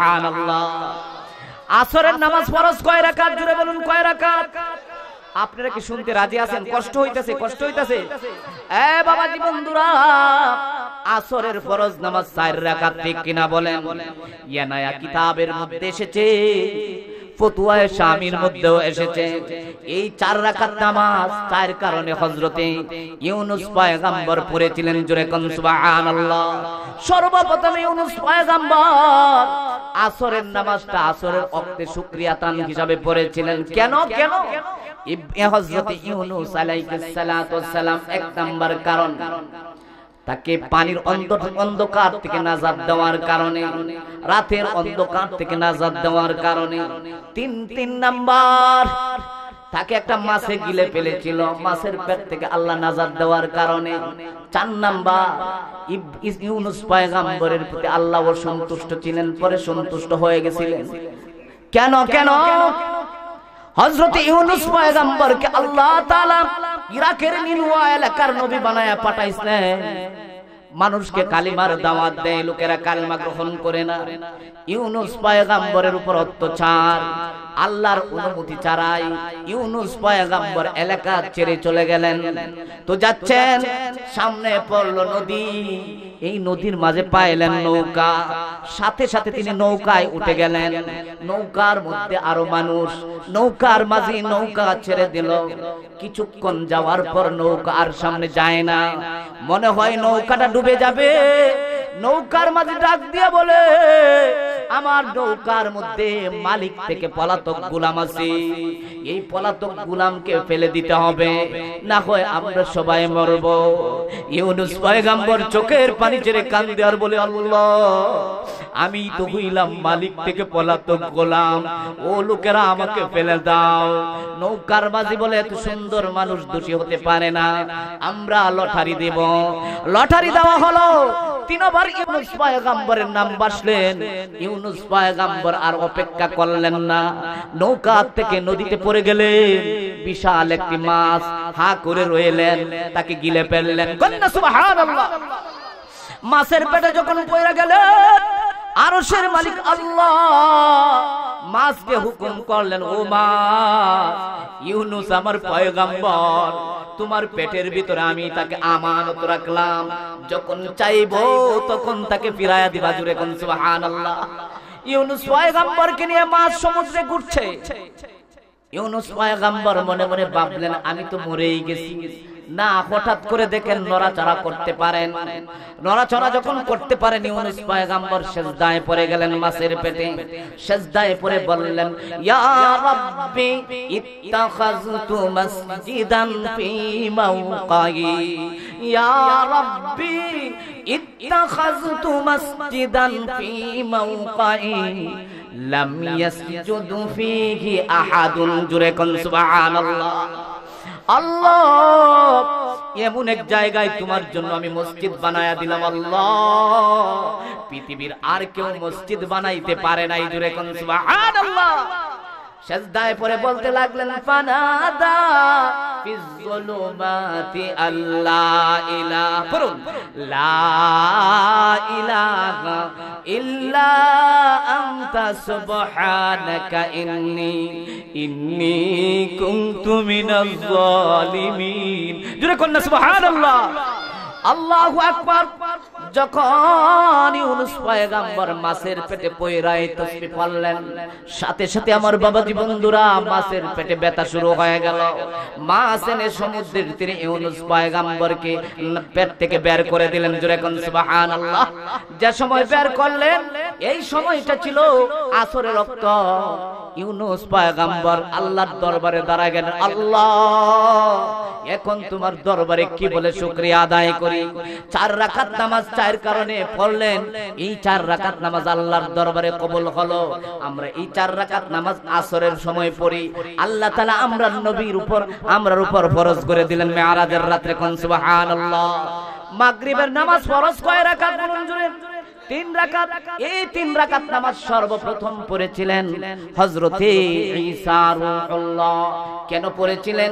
আসরের নামাজ ফরজ কয় রাকাত জুড়ে বলুন কয় রাকাত আপনারা কি শুনতে রাজি আছেন কষ্ট হইতেছে কষ্ট হইতেছে এ বাবা আসরের ফরজ নামাজ চার রাকাত ঠিক কিনা বলেন ইয়ানায়া কিতাবের মধ্যে এসেছে ফতুয়ায় স্বামীর মধ্যেও এসেছে এই চার রাখার নামাজ তার কারণে হজরতে ইউনুস পায়গাম্বর পড়েছিলেন জোরে কোন সুবহানাল্লাহ সর্বপ্রথম ইউনুস পায়গাম্বর আসরের নামাজটা আসরের অক্তে শুকরিয়া তান হিসাবে পড়েছিলেন কেন কেন হযরত ইউনুস আলাইহিস সালাম এক নাম্বার কারণ তাকে পানির অন্ধকার থেকে নাজাদ দেওয়ার কারণে রাতের অন্ধকার থেকে নাজাদ দেওয়ার কারণে তিন তিন নাম্বার তাকে একটা মাছে গিলে ফেলেছিল মাছের পেট থেকে আল্লাহ নাজাদ দেওয়ার কারণে চার নাম্বার ইউনুস পায়গাম্বরের প্রতি আল্লাহ সন্তুষ্ট ছিলেন পরে সন্তুষ্ট হয়ে গেছিলেন কেন কেন হজরত ইউনুস পায়গাম্বরকে আল্লাহ তাআলা ইরাকের নীলুয়া এলাকার নবী বানায়া পাঠাইছে মানুষকে কালিমার দাওয়াত দেয় লোকেরা কালিমা গ্রহণ করে না ইউনুস পয়গাম্বরের উপর অত্যাচার আল্লাহর অনুমতি ছাড়াই ইউনুস পয়গাম্বর এলাকা ছেড়ে চলে গেলেন তো যাচ্ছেন সামনে পড়ল নদী এই নদীর মাঝে পাইলেন নৌকা সাথে সাথে তিনি নৌকায় উঠে গেলেন নৌকার মধ্যে আরো মানুষ নৌকার মাঝে নৌকা ছেড়ে দিল কিছুক্ষণ যাওয়ার পর নৌকা আর সামনে যায় না মনে হয় নৌকাটা ডুবে যাবে নৌকার মাঝে ডাক দিয়া বলে আমার নৌকার মধ্যে মালিক থেকে পলাতক গুলাম আছে এই পলাতক গুলামকে ফেলে দিতে হবে না হয় আমরা সবাই মরব ইউনুস পয়গাম্বর চোখের পানি ছেড়ে কান দেওয়ার বলে আল্লাহ আমি তো হইলাম মালিক থেকে পলাতক গোলাম ও লোকেরা আমাকে ফেলে দাও নৌকার বাজি বলে এত সুন্দর মানুষ দোষী হতে পারে না আমরা লটারি দেব লটারি দেওয়া দেওয়া হলো তিনবার ইউনুস নাম বাসলেন ইউনুস আর অপেক্ষা করলেন না নৌকা থেকে নদীতে পড়ে গেলে বিশাল একটি মাছ হা করে রইলেন তাকে গিলে ফেললেন কন্যা সুবহানাল্লাহ মাছের পেটে যখন পয়রা গেলেন আরশের মালিক আল্লাহ মাছকে হুকুম করলেন ও মা ইউনুস আমার পয়গাম্বর তোমার পেটের ভিতরে আমি তাকে আমানত রাখলাম যখন চাইব তখন তাকে ফিরায়া দিবা জুড়ে কোন সুবহানাল্লাহ ইউনুস পয়গাম্বরকে নিয়ে মাছ সমুদ্রে ঘুরছে ইউনুস পয়গাম্বর মনে মনে ভাবলেন আমি তো মরেই গেছি না হঠাৎ করে দেখেন নড়াচড়া করতে পারেন নড়াচড়া যখন করতে পারেন ইউনুস পয়গাম্বর সেজদায় পড়ে গেলেন মাছের পেটে সেজদায় পড়ে বললেন ইয়া রাব্বি ইত্তাখাযতু মাসজিদান ফি মাওকাই ইয়া রাব্বি ইত্তাখাযতু মাসজিদান ফি মাওকাই লাম ইয়াসজুদু ফিহি আহাদুন জুরে কোন সুবহানাল্লাহ আল্লাহ এমন এক জায়গায় তোমার জন্য আমি মসজিদ বানায়া দিলাম আল্লাহ পৃথিবীর আর কেউ মসজিদ বানাইতে পারে নাই দূরে কোন সুবহানাল্লাহ সেজদায় পরে বলতে লাগলেন ফানাদা ফিজ্জুলুমাতি আল্লাহ ইলাহা পড়ুন লা ইলাহা ইল্লা আনতা সুবহানাকা ইন্নী ইন্নী কুনতু মিনাল জালিমিন জোরে কোন সুবহানাল্লাহ আল্লাহু আকবার যখন ইউনুস পয়গাম্বর মাছের পেটে পয়রাই তসবি পড়লেন সাথে সাথে আমার বাবাজি বন্ধুরা মাছের পেটে ব্যথা শুরু হয়ে গেল মাছ এনে সমুদ্রের ইউনুস পয়গাম্বরকে পেট থেকে বের করে দিলেন যে সময় বের করলেন এই সময়টা ছিল আসরের রক্ত ইউনুস পয়গাম্বর আল্লাহর দরবারে দাঁড়ায় গেলেন আল্লাহ এখন তোমার দরবারে কি বলে শুকরিয়া আদায় করি চার রাকাত নামাজ চায়ের কারণে পড়লেন এই চার রাকাত নামাজ আল্লাহর দরবারে কবুল হলো আমরা এই চার রাকাত নামাজ আসরের সময় পড়ি আল্লাহ তাআলা আমরা নবীর উপর আমরার উপর ফরজ করে দিলেন মেয়ারাজের রাতে কোন সুবহানাল্লাহ মাগরিবের নামাজ ফরজ কয় রাকাত বলুন জুড়ে তিন রাকাত এই তিন রাকাত নামাজ সর্বপ্রথম পড়েছিলেন হযরতে ঈসা রূহুল্লাহ কেন পড়েছিলেন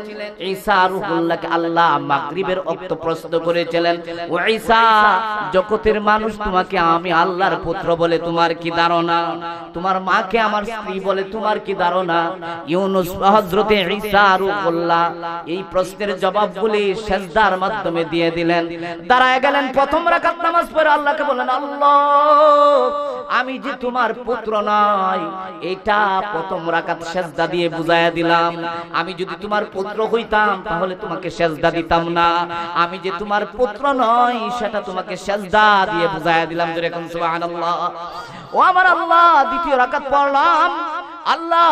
ঈসা রূহুল্লাহকে আল্লাহ মাগরিবের ওয়াক্ত প্রশ্ন করেছিলেন ও ঈসা জগতের মানুষ তোমাকে আমি আল্লাহর পুত্র বলে তোমার কি ধারণা তোমার মাকে আমার স্ত্রী বলে তোমার কি ধারণা ইউনুস হযরতে ঈসা রূহুল্লাহ এই প্রশ্নের জবাবগুলি সেজদার মাধ্যমে দিয়ে দিলেন দাঁড়ায় গেলেন প্রথম রাকাত নামাজ পড়ে আল্লাহকে বলেন আল্লাহ আমি যে তোমার পুত্র নাই এটা প্রথম রাকাত সেজদা দিয়ে বুঝাইয়া দিলাম আমি যদি তোমার পুত্র হইতাম তাহলে তোমাকে সেজদা দিতাম না আমি যে তোমার পুত্র নয় সেটা তোমাকে সেজদা দিয়ে বুঝাইয়া দিলাম যে যেরকম সুবহানাল্লাহ ও আমার আল্লাহ দ্বিতীয় রাকাত পড়লাম আল্লাহ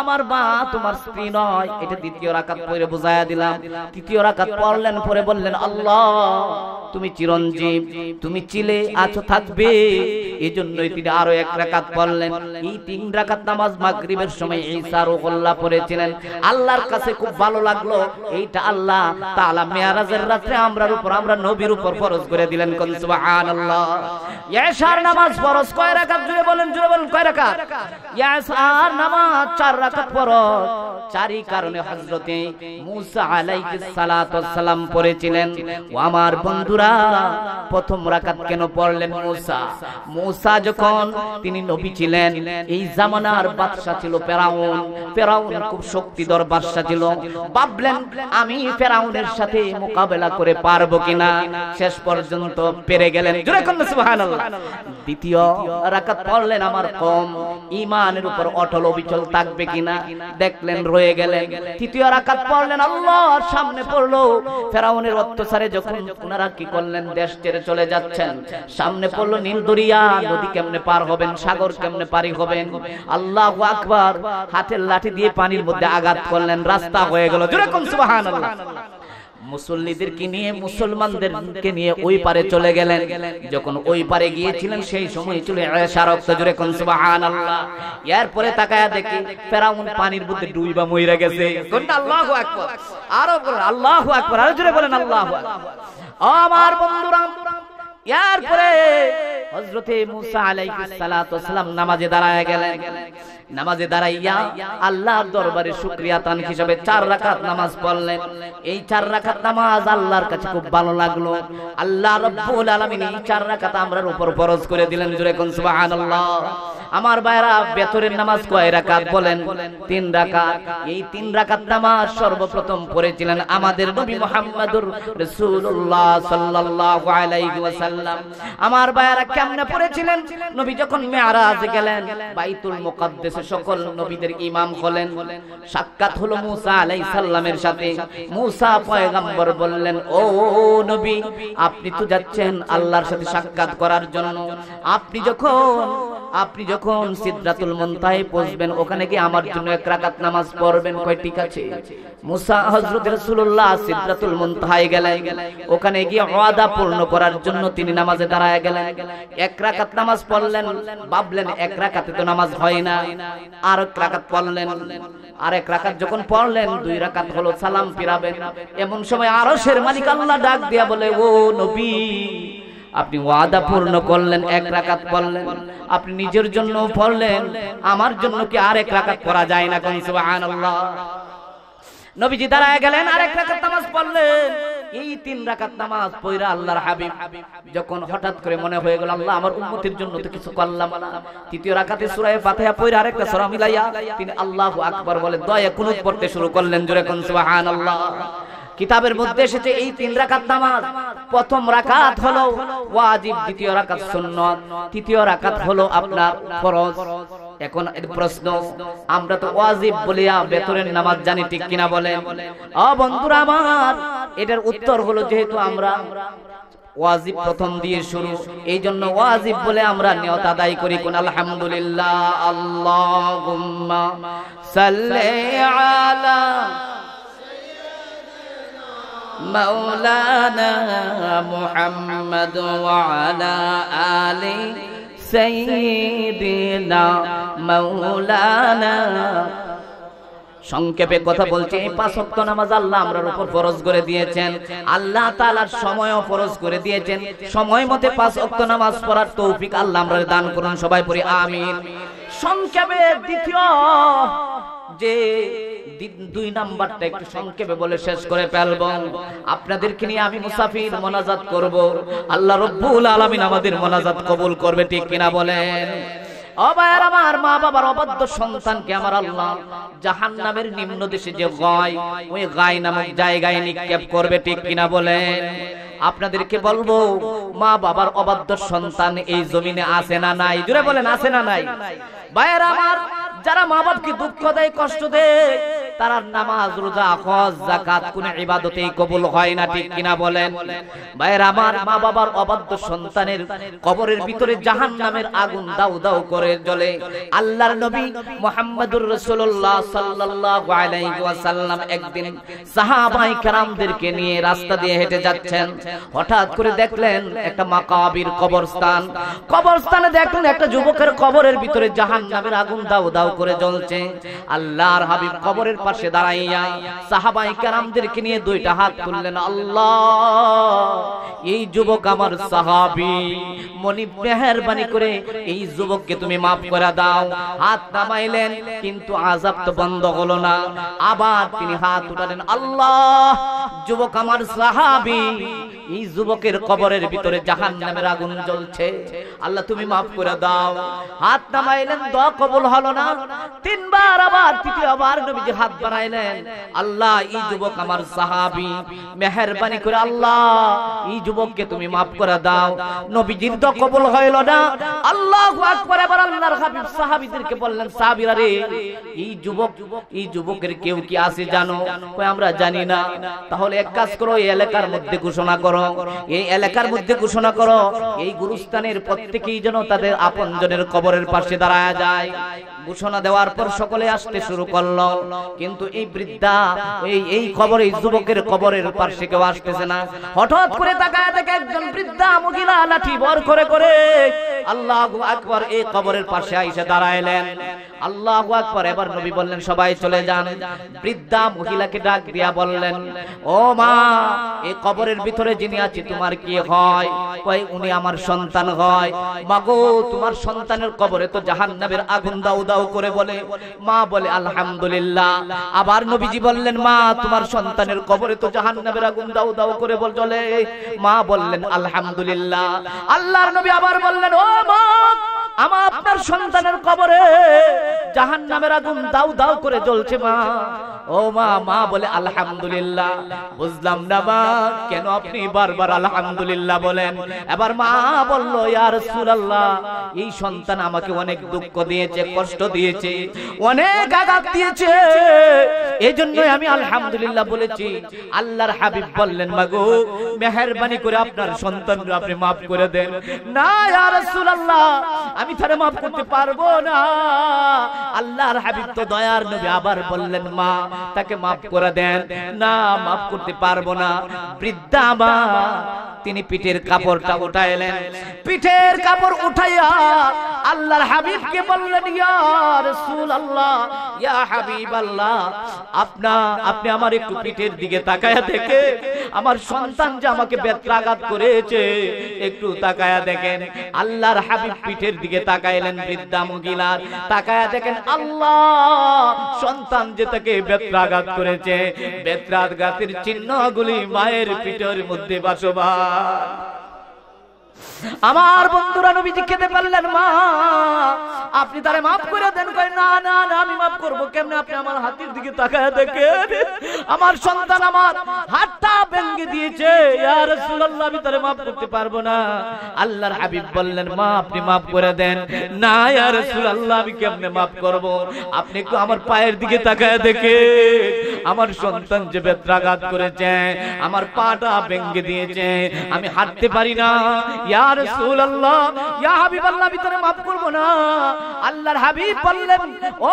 আমার মা তোমার স্ত্রী নয় এটা দ্বিতীয় রাকাত পরে বুঝাইয়া দিলাম তৃতীয় রাকাত পড়লেন পরে বললেন আল্লাহ তুমি চিরঞ্জীব তুমি চিলে আছো থাকবে এই এজন্যই তিনি আরো এক রাকাত পড়লেন এই তিন রাকাত নামাজ মাগরিবের সময় ঈসা রুহুল্লাহ পড়েছিলেন আল্লাহর কাছে খুব ভালো লাগলো এইটা আল্লাহ তাআলা মেরাজের রাতে আমরার উপর আমরা নবীর উপর ফরজ করে দিলেন কোন সুবহানাল্লাহ ঈশার নামাজ ফরজ কয় রাকাত জুড়ে বলেন জুড়ে বলেন কয় রাকাত ঈশার নামাজ চার রাকাত ফরজ চারই কারণে হযরতে মুসা আলাইহিস সালাতু ওয়াস সালাম পড়েছিলেন ও আমার বন্ধুরা প্রথম রাকাত কেন পড়লেন মোসা মোসা যখন তিনি নবী ছিলেন এই জামানার বাদশাহ ছিল ফেরাউন ফেরাউন খুব শক্তিধর বাদশাহ ছিল ভাবলেন আমি ফেরাউনের সাথে মোকাবেলা করে কিনা শেষ পর্যন্ত পেরে গেলেন জোরে সুবহানাল্লাহ দ্বিতীয় রাকাত পড়লেন আমার কম ইমানের উপর অটল অবিচল থাকবে কিনা দেখলেন রয়ে গেলেন তৃতীয় রাকাত পড়লেন আল্লাহর সামনে পড়লো ফেরাউনের অত্যাচারে যখন ওনারা কি করলেন দেশ ছেড়ে চলে যাচ্ছেন সামনে করলো নীল দরিয়া নদী কেমনে পার হবেন সাগর কেমনে পারি হবেন আল্লাহ আকবার হাতের লাঠি দিয়ে পানির মধ্যে আঘাত করলেন রাস্তা হয়ে গেল যেরকম সুবাহান মুসল্লিদেরকে নিয়ে মুসলমানদেরকে নিয়ে ওই পারে চলে গেলেন যখন ওই পারে গিয়েছিলেন সেই সময় চলে এরপরে তাকায়া দেখি ফেরাউন পানির মধ্যে ডুইবা মহিরা গেছে আল্লাহ আল্লাহু আকবার আরো আল্লাহু আরো জুড়ে বলেন আল্লাহু আমার বন্ধুরা এরপরে হজরতে মুসা আলাইহিস সালাতু নামাজে দাঁড়ায় গেলেন নামাজে দাঁড়াইয়া আল্লাহ দরবারে শুক্রিয়া তান হিসাবে চার রাখাত নামাজ পড়লেন এই চার রাখাত নামাজ আল্লাহর কাছে খুব ভালো লাগলো আল্লাহ রব্বুল আলমিন এই চার রাখাত আমরার উপর ফরজ করে দিলেন জুড়ে কোন সুবহানাল্লাহ আমার বাইরা বেতরের নামাজ কয় রাকাত বলেন তিন রাকাত এই তিন রাকাত নামাজ সর্বপ্রথম পড়েছিলেন আমাদের নবী মোহাম্মদুর রাসূলুল্লাহ সাল্লাল্লাহু আলাইহি ওয়াসাল্লাম আমার বাইরা কেমনে পড়েছিলেন নবী যখন মেয়ারাজে গেলেন বাইতুল মুকাদ্দাস করতেছে সকল নবীদের ইমাম হলেন সাক্ষাৎ হলো মুসা আলাই সাল্লামের সাথে মুসা পয়গাম্বর বললেন ও নবী আপনি তো যাচ্ছেন আল্লাহর সাথে সাক্ষাৎ করার জন্য আপনি যখন আপনি যখন সিদ্ধাতুল মন্তায় পৌঁছবেন ওখানে কি আমার জন্য এক রাকাত নামাজ পড়বেন কয় ঠিক আছে ওখানে গিয়ে পূর্ণ করার জন্য তিনি নামাজে দাঁড়ায় গেলেন এক রাকাত নামাজ পড়লেন ভাবলেন এক রাকাতে তো নামাজ হয় না আর এক রাকাত পড়লেন আর এক রাকাত যখন পড়লেন দুই রাকাত হলো সালাম ফিরাবেন এমন সময় আরশের মালিক আল্লাহ ডাক দিয়া বলে ও নবী আপনি ওয়াদা পূর্ণ করলেন এক রাকাত পড়লেন আপনি নিজের জন্য পড়লেন আমার জন্য কি আর এক রাকাত করা যায় না কোন সুবহানাল্লাহ নবীজি দাঁড়ায় গেলেন আর এক রাকাত নামাজ পড়লেন এই তিন রাকাত নামাজ পড়া আল্লাহর হাবিব যখন হঠাৎ করে মনে হয়ে গেল আল্লাহ আমার উম্মতের জন্য তো কিছু করলাম না তৃতীয় রাকাতে সূরা ফাতিহা পড়া আরেকটা সূরা মিলাইয়া তিনি আল্লাহু আকবার বলে দয়া কুনুত পড়তে শুরু করলেন জোরে কোন সুবহানাল্লাহ কিতাবের মধ্যে এসেছে এই তিন রাকাত নামাজ প্রথম রাকাত হলো ওয়াজিব দ্বিতীয় রাকাত সুন্নাত তৃতীয় রাকাত হলো আপনার ফরজ এখন প্রশ্ন আমরা তো ওয়াজিব বলিয়া বেতনের নামাজ জানি ঠিক কিনা বলে অ বন্ধুরা আমার এটার উত্তর হলো যেহেতু আমরা ওয়াজিব প্রথম দিয়ে শুরু এই জন্য ওয়াজিব বলে আমরা নিয়ত আদায় করি কোন আলহামদুলিল্লাহ আল্লাহ সাল্লি আলা মাওলানা সংক্ষেপে কথা বলছি এই পাঁচ নামাজ আল্লাহ আমরার উপর ফরজ করে দিয়েছেন আল্লাহ তালার সময়ও ফরজ করে দিয়েছেন সময় মতে পাঁচ নামাজ পড়ার তৌফিক আল্লাহ আমরা দান করুন সবাই পড়ি আমিন সংক্ষেপে দ্বিতীয় যে দুই নাম্বারটা একটু সংক্ষেপে বলে শেষ করে ফেলব আপনাদেরকে নিয়ে আমি মুসাফির মোনাজাত করব আল্লাহ রব্বুল আলামিন আমাদের মোনাজাত কবুল করবে ঠিক কিনা বলেন আমার মা বাবার আমার নামের নিম্ন দেশে যে ওই গায় নামক জায়গায় নিক্ষেপ করবে ঠিক কিনা বলেন আপনাদেরকে বলবো মা বাবার অবাধ্য সন্তান এই জমিনে আসে না নাই জুড়ে বলেন আসে না নাই ভাইয়ের আমার যারা মা বাপকে দুঃখ দেয় কষ্ট দেয় তারা নামাজ রোজা হজ জাকাত কোন ইবাদতেই কবুল হয় না ঠিক কিনা বলেন ভাইয়ের আমার মা বাবার অবাধ্য সন্তানের কবরের ভিতরে জাহান নামের আগুন দাউ দাউ করে জ্বলে আল্লাহর নবী মুহাম্মদুর রাসূলুল্লাহ সাল্লাল্লাহু আলাইহি ওয়াসাল্লাম একদিন সাহাবায়ে কেরামদেরকে নিয়ে রাস্তা দিয়ে হেঁটে যাচ্ছেন হঠাৎ করে দেখলেন একটা মাকাবির কবরস্থান কবরস্থানে দেখলেন একটা যুবকের কবরের ভিতরে জাহান নামের আগুন দাও দাও করে জ্বলছে আল্লাহর হাবিব কবরের পাশে দাঁড়াইয়া সাহাবাই কারামদেরকে নিয়ে দুইটা হাত তুললেন আল্লাহ এই যুবক আমার সাহাবি মনি মেহরবানি করে এই যুবককে তুমি মাফ করে দাও হাত নামাইলেন কিন্তু আজাব তো বন্ধ হলো না আবার তিনি হাত উঠালেন আল্লাহ যুবক আমার সাহাবি এই যুবকের কবরের ভিতরে জাহান নামের আগুন জ্বলছে আল্লাহ তুমি মাফ করে দাও হাত নামাইলেন দোয়া কবুল হলো না তিনবার আবার তৃতীয়বার নবীজি হাত বাড়াইলেন আল্লাহ এই যুবক আমার সাহাবী মেহেরবানি করে আল্লাহ এই যুবককে তুমি মাফ করে দাও নবীজির দোয়া কবুল হইল না আল্লাহু আকবার এবার আল্লাহর হাবিব সাহাবীদেরকে বললেন সাহাবীরা রে এই যুবক এই যুবকের কেউ কি আছে জানো কই আমরা জানি না তাহলে এক কাজ করো এই এলাকার মধ্যে ঘোষণা করো এই এলাকার মধ্যে ঘোষণা করো এই গুরুস্থানের প্রত্যেকেই যেন তাদের আপনজনের কবরের পাশে দাঁড়ায় যায় ঘোষণা দেওয়ার পর সকলে আসতে শুরু করলো কিন্তু এই বৃদ্ধা এই এই কবর এই যুবকের কবরের পাশে কেউ আসতেছে না হঠাৎ করে তাকায় দেখে একজন বৃদ্ধা মহিলা লাঠি বর করে করে আল্লাহ আকবর এই কবরের পাশে আইসে দাঁড়াইলেন আল্লাহ আকবর এবার নবী বললেন সবাই চলে যান বৃদ্ধা মহিলাকে ডাক দিয়া বললেন ও মা এই কবরের ভিতরে যিনি আছি তোমার কি হয় কয় উনি আমার সন্তান হয় মাগো তোমার সন্তানের কবরে তো জাহান্নামের আগুন দাও দাও করে বলে মা বলে আলহামদুলিল্লাহ আবার নবীজি বললেন মা তোমার সন্তানের কবরে তো জাহান্নামের আগুন দাও দাও করে বল চলে মা বললেন আলহামদুলিল্লাহ আল্লাহর নবী আবার বললেন ও মা আমার আপনার সন্তানের কবরে জাহান নামের আগুন দাউ দাউ করে জ্বলছে মা ও মা মা বলে আলহামদুলিল্লাহ বুঝলাম না মা কেন আপনি বারবার আলহামদুলিল্লাহ বলেন এবার মা বলল ইয়া রাসূলুল্লাহ এই সন্তান আমাকে অনেক দুঃখ দিয়েছে কষ্ট দিয়েছে অনেক আঘাত দিয়েছে এজন্য আমি আলহামদুলিল্লাহ বলেছি আল্লাহর হাবিব বললেন মাগো মেহেরবানি করে আপনার সন্তানকে আপনি maaf করে দেন না ইয়া রাসূলুল্লাহ আমি তারা মাফ করতে পারবো না আল্লাহর হাবিব তো দয়ার নবী আবার বললেন মা তাকে মাফ করে দেন না মাফ করতে পারবো না বৃদ্ধা মা তিনি পিঠের কাপড়টা উঠাইলেন পিঠের কাপড় উঠাইয়া আল্লাহর হাবিবকে বললেন ইয়া রাসূলুল্লাহ ইয়া হাবিবাল্লাহ আপনি আপনি আমার একটু পিঠের দিকে তাকায়া দেখে আমার সন্তান যে আমাকে বেত্রাঘাত করেছে একটু তাকায়া দেখেন আল্লাহর হাবিব পিঠের দিকে দিকে তাকাইলেন বৃদ্ধা মুগিলার তাকায়া দেখেন আল্লাহ সন্তান যে তাকে বেত্রাঘাত করেছে বেত্রাঘাতের চিহ্নগুলি মায়ের পিঠের মধ্যে বাসবা আমার বন্ধুরা নবীজি খেতে পারলেন মা আপনি তারে মাফ করে দেন কই না না না আমি মাফ করব কেমনে আপনি আমার হাতির দিকে তাকায় দেখেন আমার সন্তান আমার হাতটা ভেঙে দিয়েছে ইয়া রাসূলুল্লাহ আমি তারে মাফ করতে পারবো না আল্লাহর হাবিব বললেন মা আপনি মাফ করে দেন না ইয়া রাসূলুল্লাহ আমি কেমনে মাফ করব আপনি একটু আমার পায়ের দিকে তাকায় দেখে আমার সন্তান যে বেত্রাঘাত করেছে আমার পাটা ভেঙে দিয়েছে আমি হাঁটতে পারি না ইয়া রাসূলুল্লাহ ইয়া ভিতরে maaf করব না আল্লাহর হাবিব বললেন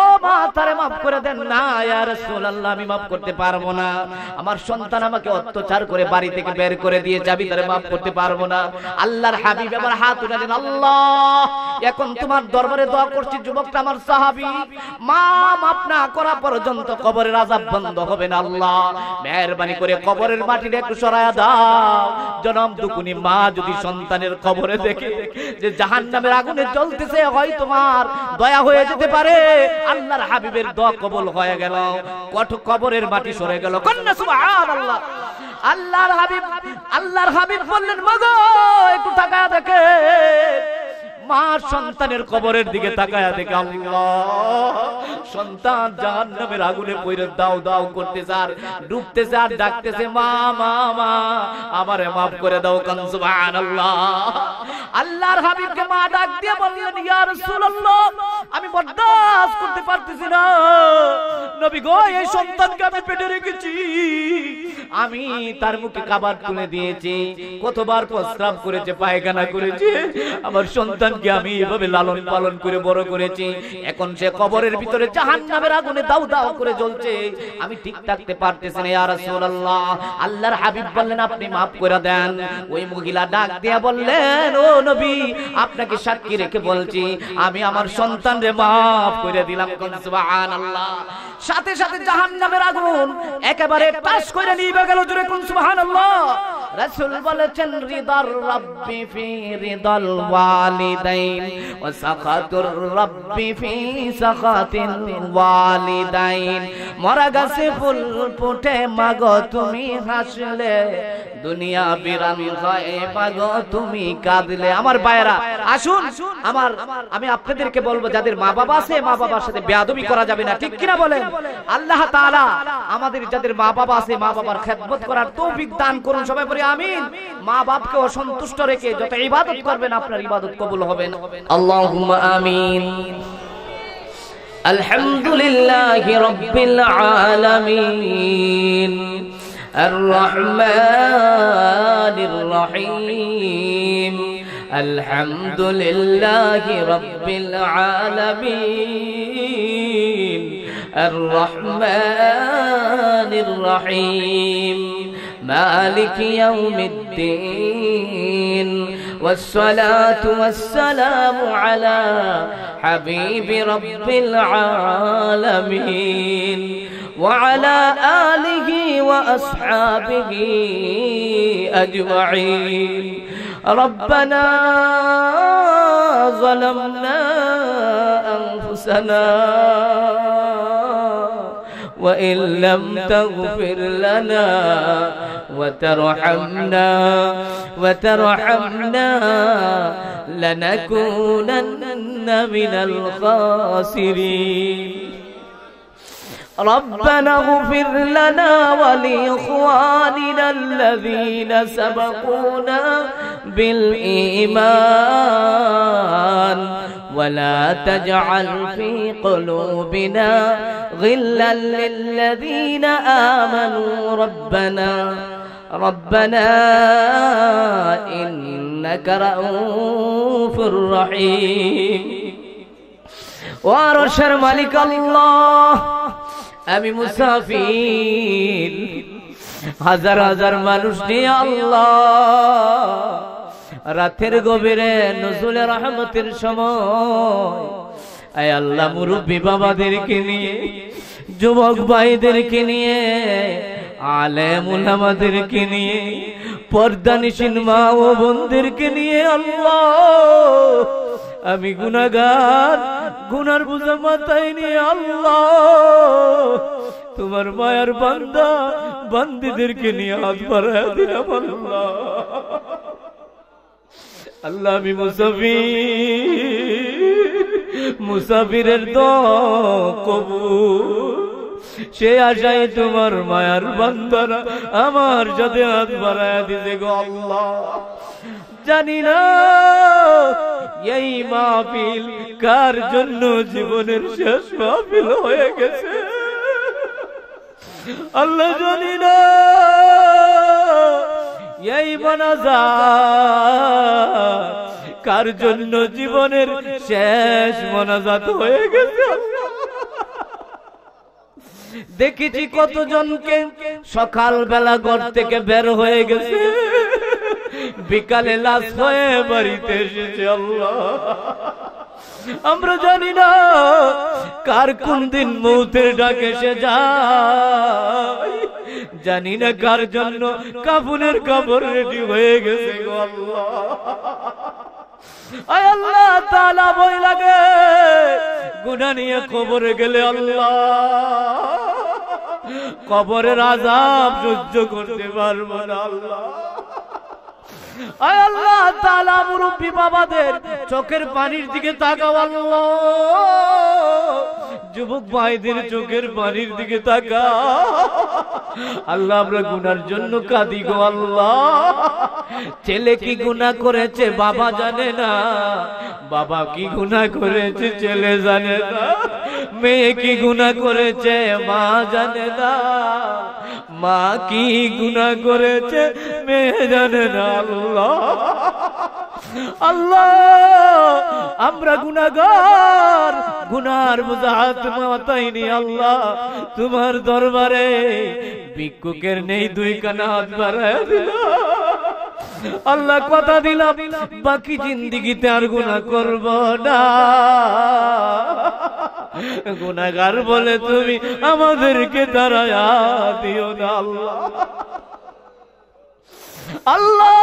ও মা তারে maaf করে দেন না ইয়া রাসূলুল্লাহ আমি maaf করতে পারবো না আমার সন্তান আমাকে অত্যাচার করে বাড়ি থেকে বের করে দিয়ে যাবি তারে maaf করতে পারবো না আল্লাহর হাবিব আমার হাত উঠালেন আল্লাহ এখন তোমার দরবারে দোয়া করছি যুবকটা আমার সাহাবী মা maaf না করা পর্যন্ত কবরের আযাব বন্ধ হবে না আল্লাহ মেহেরবানি করে কবরের মাটিটা একটু সরায়া দাও জনম দুকুনি মা যদি সন্তানের তালেবের খবরে দেখে যে জাহান নামের আগুনে জ্বলতেছে হয় তোমার দয়া হয়ে যেতে পারে আল্লাহর হাবিবের দোয়া কবল হয়ে গেল কঠ কবরের মাটি সরে গেল কন্যা সুবহানাল্লাহ আল্লাহর হাবিব আল্লাহর হাবিব বললেন মগো একটু টাকা দেখে মা সন্তানের কবরের দিকে তাকায়া দেখে আল্লাহ সন্তান নামের আগুনে পড়ে দাও দাও করতে আর ডুবতে আর ডাকতেছে মা মা মা আমারে মাফ করে দাও কান আল্লাহ আল্লাহর হাবিবকে মা ডাক দিয়ে বললেন ইয়া রাসূলুল্লাহ আমি বরদাস্ত করতে পারতেছি না নবী গো এই সন্তানকে আমি পেটে রেখেছি আমি তার মুখে খাবার তুলে দিয়েছি কতবার প্রস্রাব করেছে পায়খানা করেছে আমার সন্তান সন্তানকে আমি এভাবে লালন পালন করে বড় করেছি এখন সে কবরের ভিতরে জাহান্নামের আগুনে দাউ দাউ করে জ্বলছে আমি ঠিক থাকতে পারতেছি না ইয়া রাসূলুল্লাহ আল্লাহর হাবিব বললেন আপনি maaf করে দেন ওই মহিলা ডাক দিয়া বললেন ও নবী আপনাকে সাক্ষী রেখে বলছি আমি আমার সন্তানকে maaf করে দিলাম কোন সুবহানাল্লাহ সাথে সাথে জাহান্নামের আগুন একেবারে টাস করে নিয়ে গেল জোরে কোন সুবহানাল্লাহ রাসূল বলেছেন রিদার রব্বি ফি রিদাল ওয়ালিদ الوالدين وسخط الرب في سخط الوالدين মরা গাছে ফুল ফুটে মাগো তুমি হাসলে দুনিয়া বিরান হয় মাগো তুমি কাঁদলে আমার বায়রা আসুন আমার আমি আপনাদেরকে বলবো যাদের মা বাবা আছে মা বাবার সাথে বেয়াদবি করা যাবে না ঠিক কিনা বলেন আল্লাহ তালা আমাদের যাদের মা বাবা আছে মা বাবার খেদমত করার তৌফিক দান করুন সবাই বলি আমিন মা বাপকে অসন্তুষ্ট রেখে যত ইবাদত করবেন আপনার ইবাদত কবুল হবেন না আল্লাহুম্মা আমিন আলহামদুলিল্লাহি রাব্বিল আলামিন আর-রহমানির রহিম আলহামদুলিল্লাহি রাব্বিল الرحمن الرحيم مالك يوم الدين والصلاة والسلام على حبيب رب العالمين وعلى آله وأصحابه أجمعين ربنا ظلمنا أنفسنا وإن لم تغفر لنا وترحمنا وترحمنا لنكونن من الخاسرين ربنا اغفر لنا ولإخواننا الذين سبقونا بالإيمان ولا تجعل في قلوبنا غلا للذين آمنوا ربنا ربنا إنك رؤوف رحيم وارشر ملك الله আমি মুসাফির হাজার হাজার মানুষ নিয়ে আল্লাহ রাতের গভীরে নজরুলের রহমতের সময় আল্লাহ মুরব্বী বাবাদেরকে নিয়ে যুবক ভাইদেরকে নিয়ে আলেম উলামাদেরকে নিয়ে পর্দানিসীন মা ও বোনদেরকে নিয়ে আল্লাহ আমি গুনাগার গুনার বুঝা মাথায় নিয়ে আল্লাহ তোমার মায়ার বান্দা বান্দিদেরকে নিয়ে হাত বাড়া দিলাম আল্লাহ আল্লাহ আমি মুসাফির মুসাফিরের দ কবু সে আশাই তোমার মায়ার বান্দারা আমার যাতে হাত বাড়ায় দিতে গো আল্লাহ জানি না এই মাহফিল কার জন্য জীবনের শেষ মাহফিল হয়ে গেছে আল্লাহ জানি না এই যা কার জন্য জীবনের শেষ মনাজাত হয়ে গেছে দেখেছি কতজনকে সকালবেলা ঘর থেকে বের হয়ে গেছে বিকালে লাশ হয়ে বাড়িতে এসেছে আল্লাহ আমরা জানি না কার কোন দিন মৌতের ডাকে সে যায় জানি না কার জন্য কাপুনের কাপড় রেডি হয়ে গেছে আল্লাহ তালা বই লাগে গুনা নিয়ে কবরে গেলে আল্লাহ কবরের আজাব সহ্য করতে পারবো না আল্লাহ চোখের পানির দিকে তাকাও আল্লাহ যুবক ভাইদের চোখের পানির দিকে তাকা আল্লাহ আমরা গুনার জন্য কাঁদি গো আল্লাহ ছেলে কি গুণা করেছে বাবা জানে না বাবা কি গুণা করেছে ছেলে জানে না মেয়ে কি গুণা করেছে মা জানে না মা কি গুণা করেছে মেয়ে জানে না আল্লাহ আল্লাহ আমরা গুনাগার গুনার মুজাহাত মাতাই নি আল্লাহ তোমার দরবারে ভিক্ষুকের নেই দুই কানা হাত বাড়ায় দিলাম আল্লাহ কথা দিলাম বাকি জিন্দিগিতে আর গুণা করব না গুনাগার বলে তুমি আমাদেরকে দাঁড়ায়া দিও না আল্লাহ আল্লাহ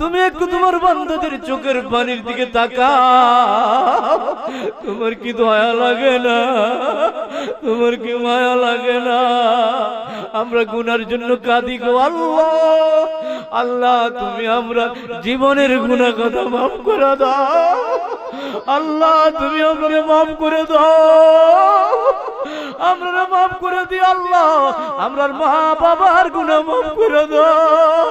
তুমি একটু তোমার বান্ধবীর চোখের পানির দিকে তাকা তোমার কি দয়া লাগে না তোমার কি মায়া লাগে না আমরা গুনার জন্য কাঁদি গো আল্লাহ আল্লাহ তুমি আমরা জীবনের গুনা কথা মাফ করে দাও আল্লাহ তুমি আমরা মাফ করে দাও আমরা মাফ করে দিই আল্লাহ আমরা মা বাবার গুণা মাফ করে দাও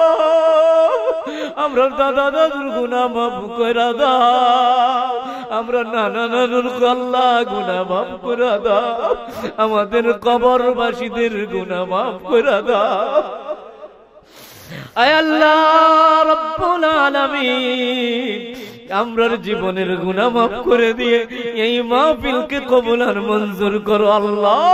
আমরা দাদা দাদুর গুনা মাফ করা দা আমরা নানা নানুর কল্লা গুনা বাপ করা দা আমাদের কবরবাসীদের গুনা মাফ করে দাও আল্লাহ রব্বুল আলামিন আমরার জীবনের গুনাহ মাফ করে দিয়ে এই মাহফিলকে কবুল আর মঞ্জুর করো আল্লাহ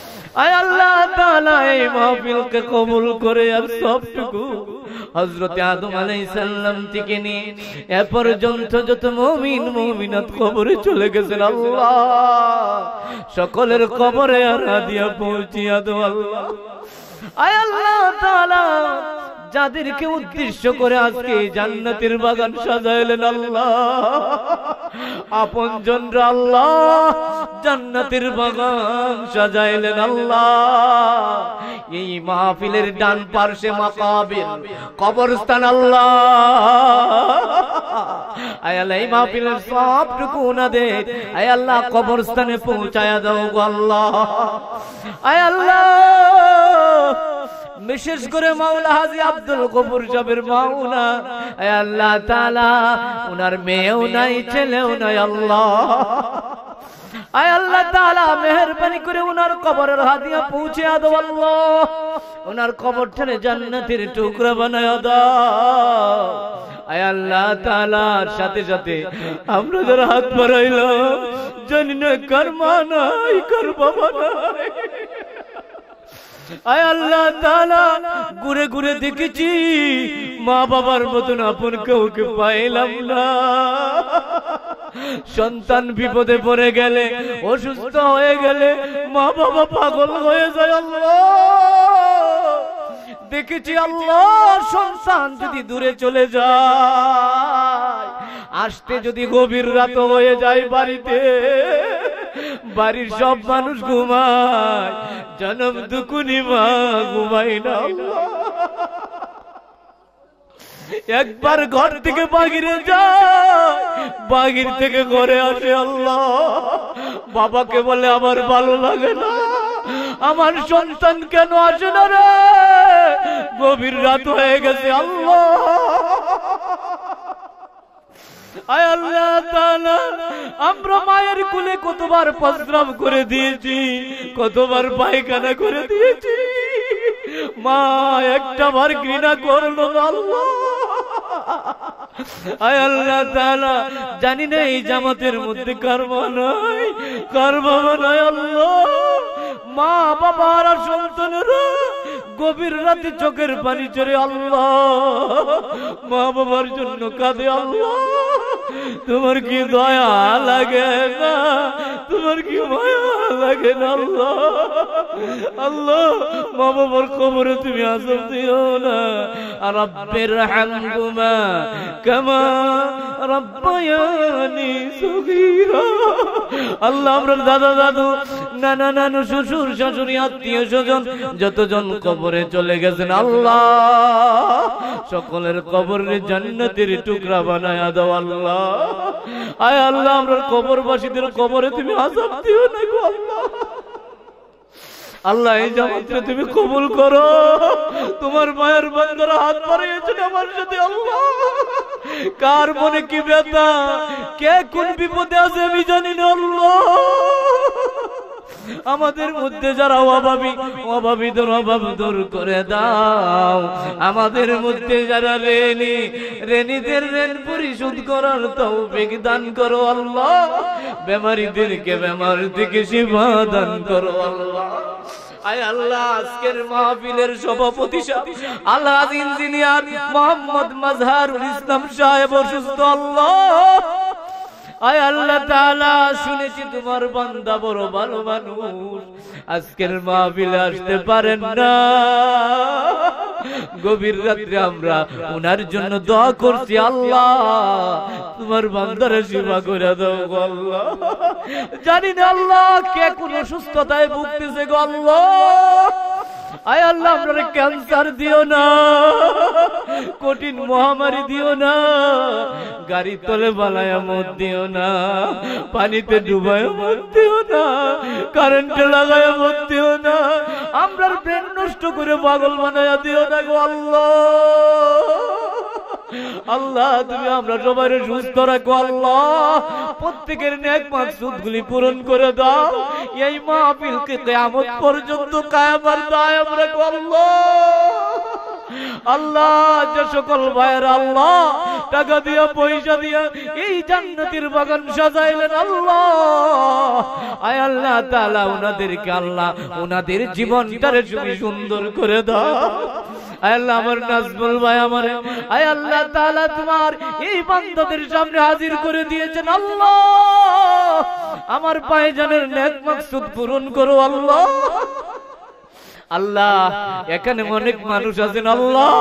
আয় আল্লাহ তাআলা এই মাহফিলকে কবুল করে আর সবটুকু হযরত আদম থেকে নিয়ে এ পর্যন্ত যত মুমিন মুমিনাত কবরে চলে গেছেন আল্লাহ সকলের কবরে আর আদিয়া পৌঁছিয়া দাও আল্লাহ আয় আল্লাহ তাআলা যাদেরকে উদ্দেশ্য করে আজকে জান্নাতের বাগান সাজাইলেন আল্লাহ আপন জনরা আল্লাহ জান্নাতের বাগান সাজাইলেন আল্লাহ এই মাহফিলের ডান পার্শ্বে মাকাবির কবরস্থান আল্লাহ আয়াল্লাহ এই মাহফিলের সবটুকু ওনাদের আল্লাহ কবরস্থানে পৌঁছায়া দাও গো আল্লাহ বিশেষ করে মাওলা হাজি আব্দুল কপুর সাহেবের মাওনা আল্লাহ তাআলা উনার মেয়েও নাই ছেলেও নাই আল্লাহ আয় সাথে সাথে আমরা যারা হাত বাড়াইলাম জানি না কার মা নাই কার বাবা নাই আয় আল্লাহ ঘুরে ঘুরে দেখেছি মা বাবার মতন আপন কাউকে পাইলাম না সন্তান বিপদে পড়ে গেলে অসুস্থ হয়ে গেলে মা বাবা পাগল হয়ে যায় আল্লাহ দেখেছি আল্লাহ সন্তান যদি দূরে চলে যায় আসতে যদি গভীর রাত হয়ে যায় বাড়িতে বাড়ির সব মানুষ ঘুমায় জনম দুকুনি মা ঘুমাই না একবার ঘর থেকে বাগিরে যায় বাগির থেকে ঘরে আসে আল্লাহ বাবাকে বলে আমার ভালো লাগে না আমার সন্তান কেন আসে না রে গভীর রাত হয়ে গেছে আল্লাহ আমরা মায়ের কতবার প্রস্রাব করে দিয়েছি কতবার পায়খানা করে দিয়েছি মা একটা বার ঘৃণা করলো জানি না এই জামাতের মধ্যে কর্ম নয় কর্ম নয় আল্লাহ মা বাবার সন্তানেরা গভীর রাতে চোখের পানি চড়ে আল্লাহ মা বাবার জন্য কাঁদে আল্লাহ তোমার কি দয়া লাগে না তোমার কি মায়া লাগে না আল্লাহ আল্লাহ মা বাবার কবরে তুমি আসব দিও না আর রব্বের হামগুমা কামা রব্বায়ানি সুগীরা আল্লাহ আমরা দাদা দাদু নানা নানু শ্বশুর শাশুড়ি আত্মীয় স্বজন যতজন কবরে চলে গেছেন আল্লাহ সকলের কবরের জান্নাতের টুকরা বানায়া দাও আল্লাহ আল্লাহ আয় আল্লাহ আমরা কবরবাসীদের কবরে তুমি আজাব দিও না গো আল্লাহ আল্লাহ এই জামাতকে তুমি কবুল করো তোমার মায়ের বান্দারা হাত পাড়িয়েছিল আমার সাথে আল্লাহ কার মনে কি ব্যথা কে কোন বিপদে আছে আমি জানি না আল্লাহ আমাদের মধ্যে যারা অভাবী অভাবীদের অভাব দূর করে দাও আমাদের মধ্যে যারা রেনি রেনিদের রেন পরিশোধ করার তৌফিক দান করো আল্লাহ বেমারিদেরকে বেমার থেকে শিফা দান করো আল্লাহ আল্লাহ আজকের মাহফিলের সভাপতি আল্লাহ ইঞ্জিনিয়ার মোহাম্মদ ইসলাম সাহেব আল্লাহ আয় আল্লাহ তালা শুনেছি তোমার বান্দা বড় ভালো মানুষ আজকের মা বিলে আসতে পারেন না গভীর রাত্রে আমরা উনার জন্য দোয়া করছি আল্লাহ তোমার বান্দারে সেবা করে দাও আল্লাহ জানি না আল্লাহ কে কোন সুস্থতায় ভুগতেছে গো আল্লাহ আয় আল্লাহ আপনারা ক্যান্সার দিও না কঠিন মহামারী দিও না গাড়ি তলে বালায় মত দিও না পানিতে ডুবায় মত দিও না কারেন্টে লাগায় মত দিও না আমরা ব্রেন নষ্ট করে পাগল বানায় দিও না গো আল্লাহ আল্লাহ তুমি আমরা সবাই সুস্থ রাখো আল্লাহ প্রত্যেকের নেক পাঁচ গুলি পূরণ করে দাও এই মাহফিলকে কিয়ামত পর্যন্ত কায়ামার দায় আল্লাহ যে সকল ভাইয়ের আল্লাহ টাকা দিয়া পয়সা দিয়া এই জান্নাতির বাগান সাজাইলেন আল্লাহ আয় আল্লাহ তাআলা উনাদেরকে আল্লাহ উনাদের জীবনটারে তুমি সুন্দর করে দাও আমার নাজমুল ভাই আমার আয় আল্লাহ তোমার এই বান্দাদের সামনে হাজির করে দিয়েছেন আল্লাহ আমার পায়জানের নেক মাকসুদ পূরণ করো আল্লাহ আল্লাহ এখানে অনেক মানুষ আছেন আল্লাহ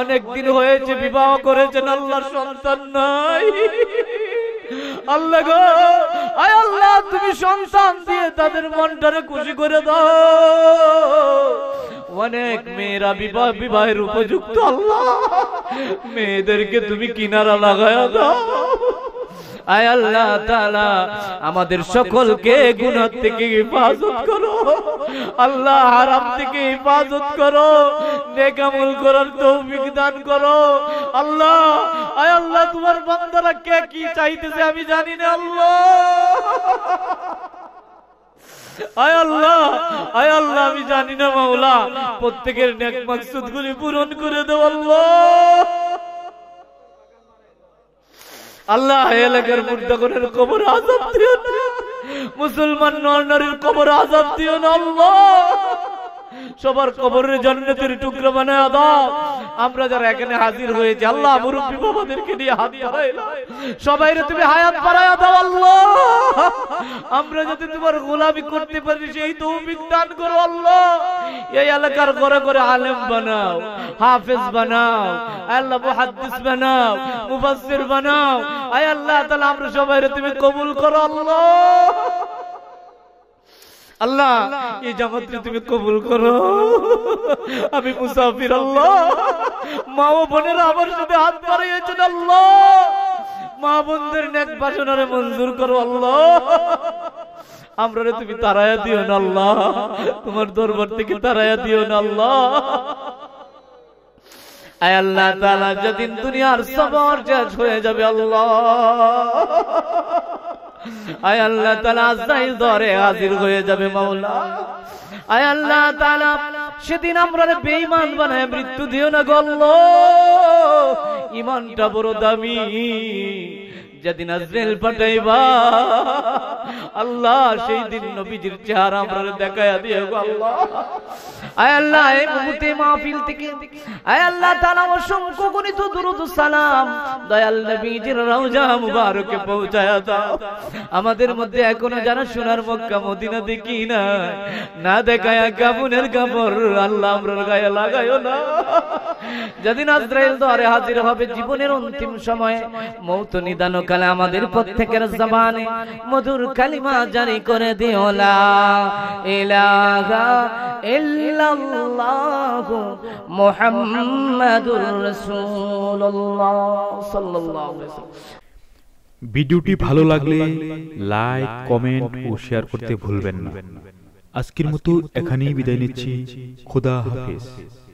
অনেক দিন হয়েছে বিবাহ করেছেন আল্লাহ সন্তান নাই আল্লাহ গো আয় আল্লাহ তুমি সন্তান দিয়ে তাদের মনটারে খুশি করে দাও অনেক মেয়েরা বিবাহ বিবাহের উপযুক্ত আল্লাহ মেয়েদেরকে তুমি কিনারা লাগায় দাও আয় আল্লাহ তাআলা আমাদের সকলকে গুণার থেকে হেফাজত করো আল্লাহ হারাম থেকে হেফাজত করো নেক করার তৌফিক দান করো আল্লাহ আয় আল্লাহ তোমার বান্দারা কে কি চাইতেছে আমি জানি না আল্লাহ আল্লাহ আল্লাহ আমি জানি না মাওলা প্রত্যেকের নেক মাকসুদ গুলি পূরণ করে দেব আল্লাহ আল্লাহ এলাকার মুর্দাগরের কবর আজাব দিও না মুসলমান নর নারীর কবর আজাব দিও না আল্লাহ সবার কবরের জন্নতের টুকরো মানে দাও আমরা যারা এখানে হাজির হয়েছি আল্লাহ মুরব্বী বাবাদেরকে নিয়ে হাত সবাই রে তুমি হায়াত বাড়ায় দাও আল্লাহ আমরা যদি তোমার গোলামি করতে পারি সেই তৌফিক দান করো আল্লাহ এই এলাকার ঘরে ঘরে আলেম বানাও হাফেজ বানাও আল্লাহ মুহাদ্দিস বানাও মুফাসসির বানাও আয় আল্লাহ তাআলা আমরা সবাই রে তুমি কবুল করো আল্লাহ আল্লাহ এই জামাতটি তুমি কবুল করো আমি মুসাফির আল্লাহ মা ও বোনের আমার সাথে হাত বাড়িয়েছেন আল্লাহ মা বোনদের নেক বাসনারে মঞ্জুর করো আল্লাহ আমরা তুমি তারায়া দিও না আল্লাহ তোমার দরবার থেকে তারায়া দিও না আল্লাহ আয় আল্লাহ তাআলা যেদিন দুনিয়ার সবর জাজ হয়ে যাবে আল্লাহ আয় আল্লাহ তালা আজাইল দরে হাজির হয়ে যাবে মাওলা আয় আল্লাহ তালা সেদিন আমরা বেঈমান বানায় মৃত্যু দিও না গল্ল ইমানটা বড় দামি যেদিন আজরেল পাঠাইবা আল্লাহ সেই দিন নবীজির চেহারা আমরা দেখায়া দিয়ে আল্লাহ আমাদের মধ্যে এখনো যারা সোনার মক্কা মদিনা দেখি না না দেখায় কাবুনের কাপড় আল্লাহ আমরা গায়ে লাগায়ও না যেদিন আজরাইল হাজির হবে জীবনের অন্তিম সময় মৌত নিদানকারী সকালে আমাদের প্রত্যেকের জবানে মধুর কালিমা জারি করে দিওলা ভিডিওটি ভালো লাগলে লাইক কমেন্ট ও শেয়ার করতে ভুলবেন না আজকের মতো এখানেই বিদায় নিচ্ছি খোদা হাফিজ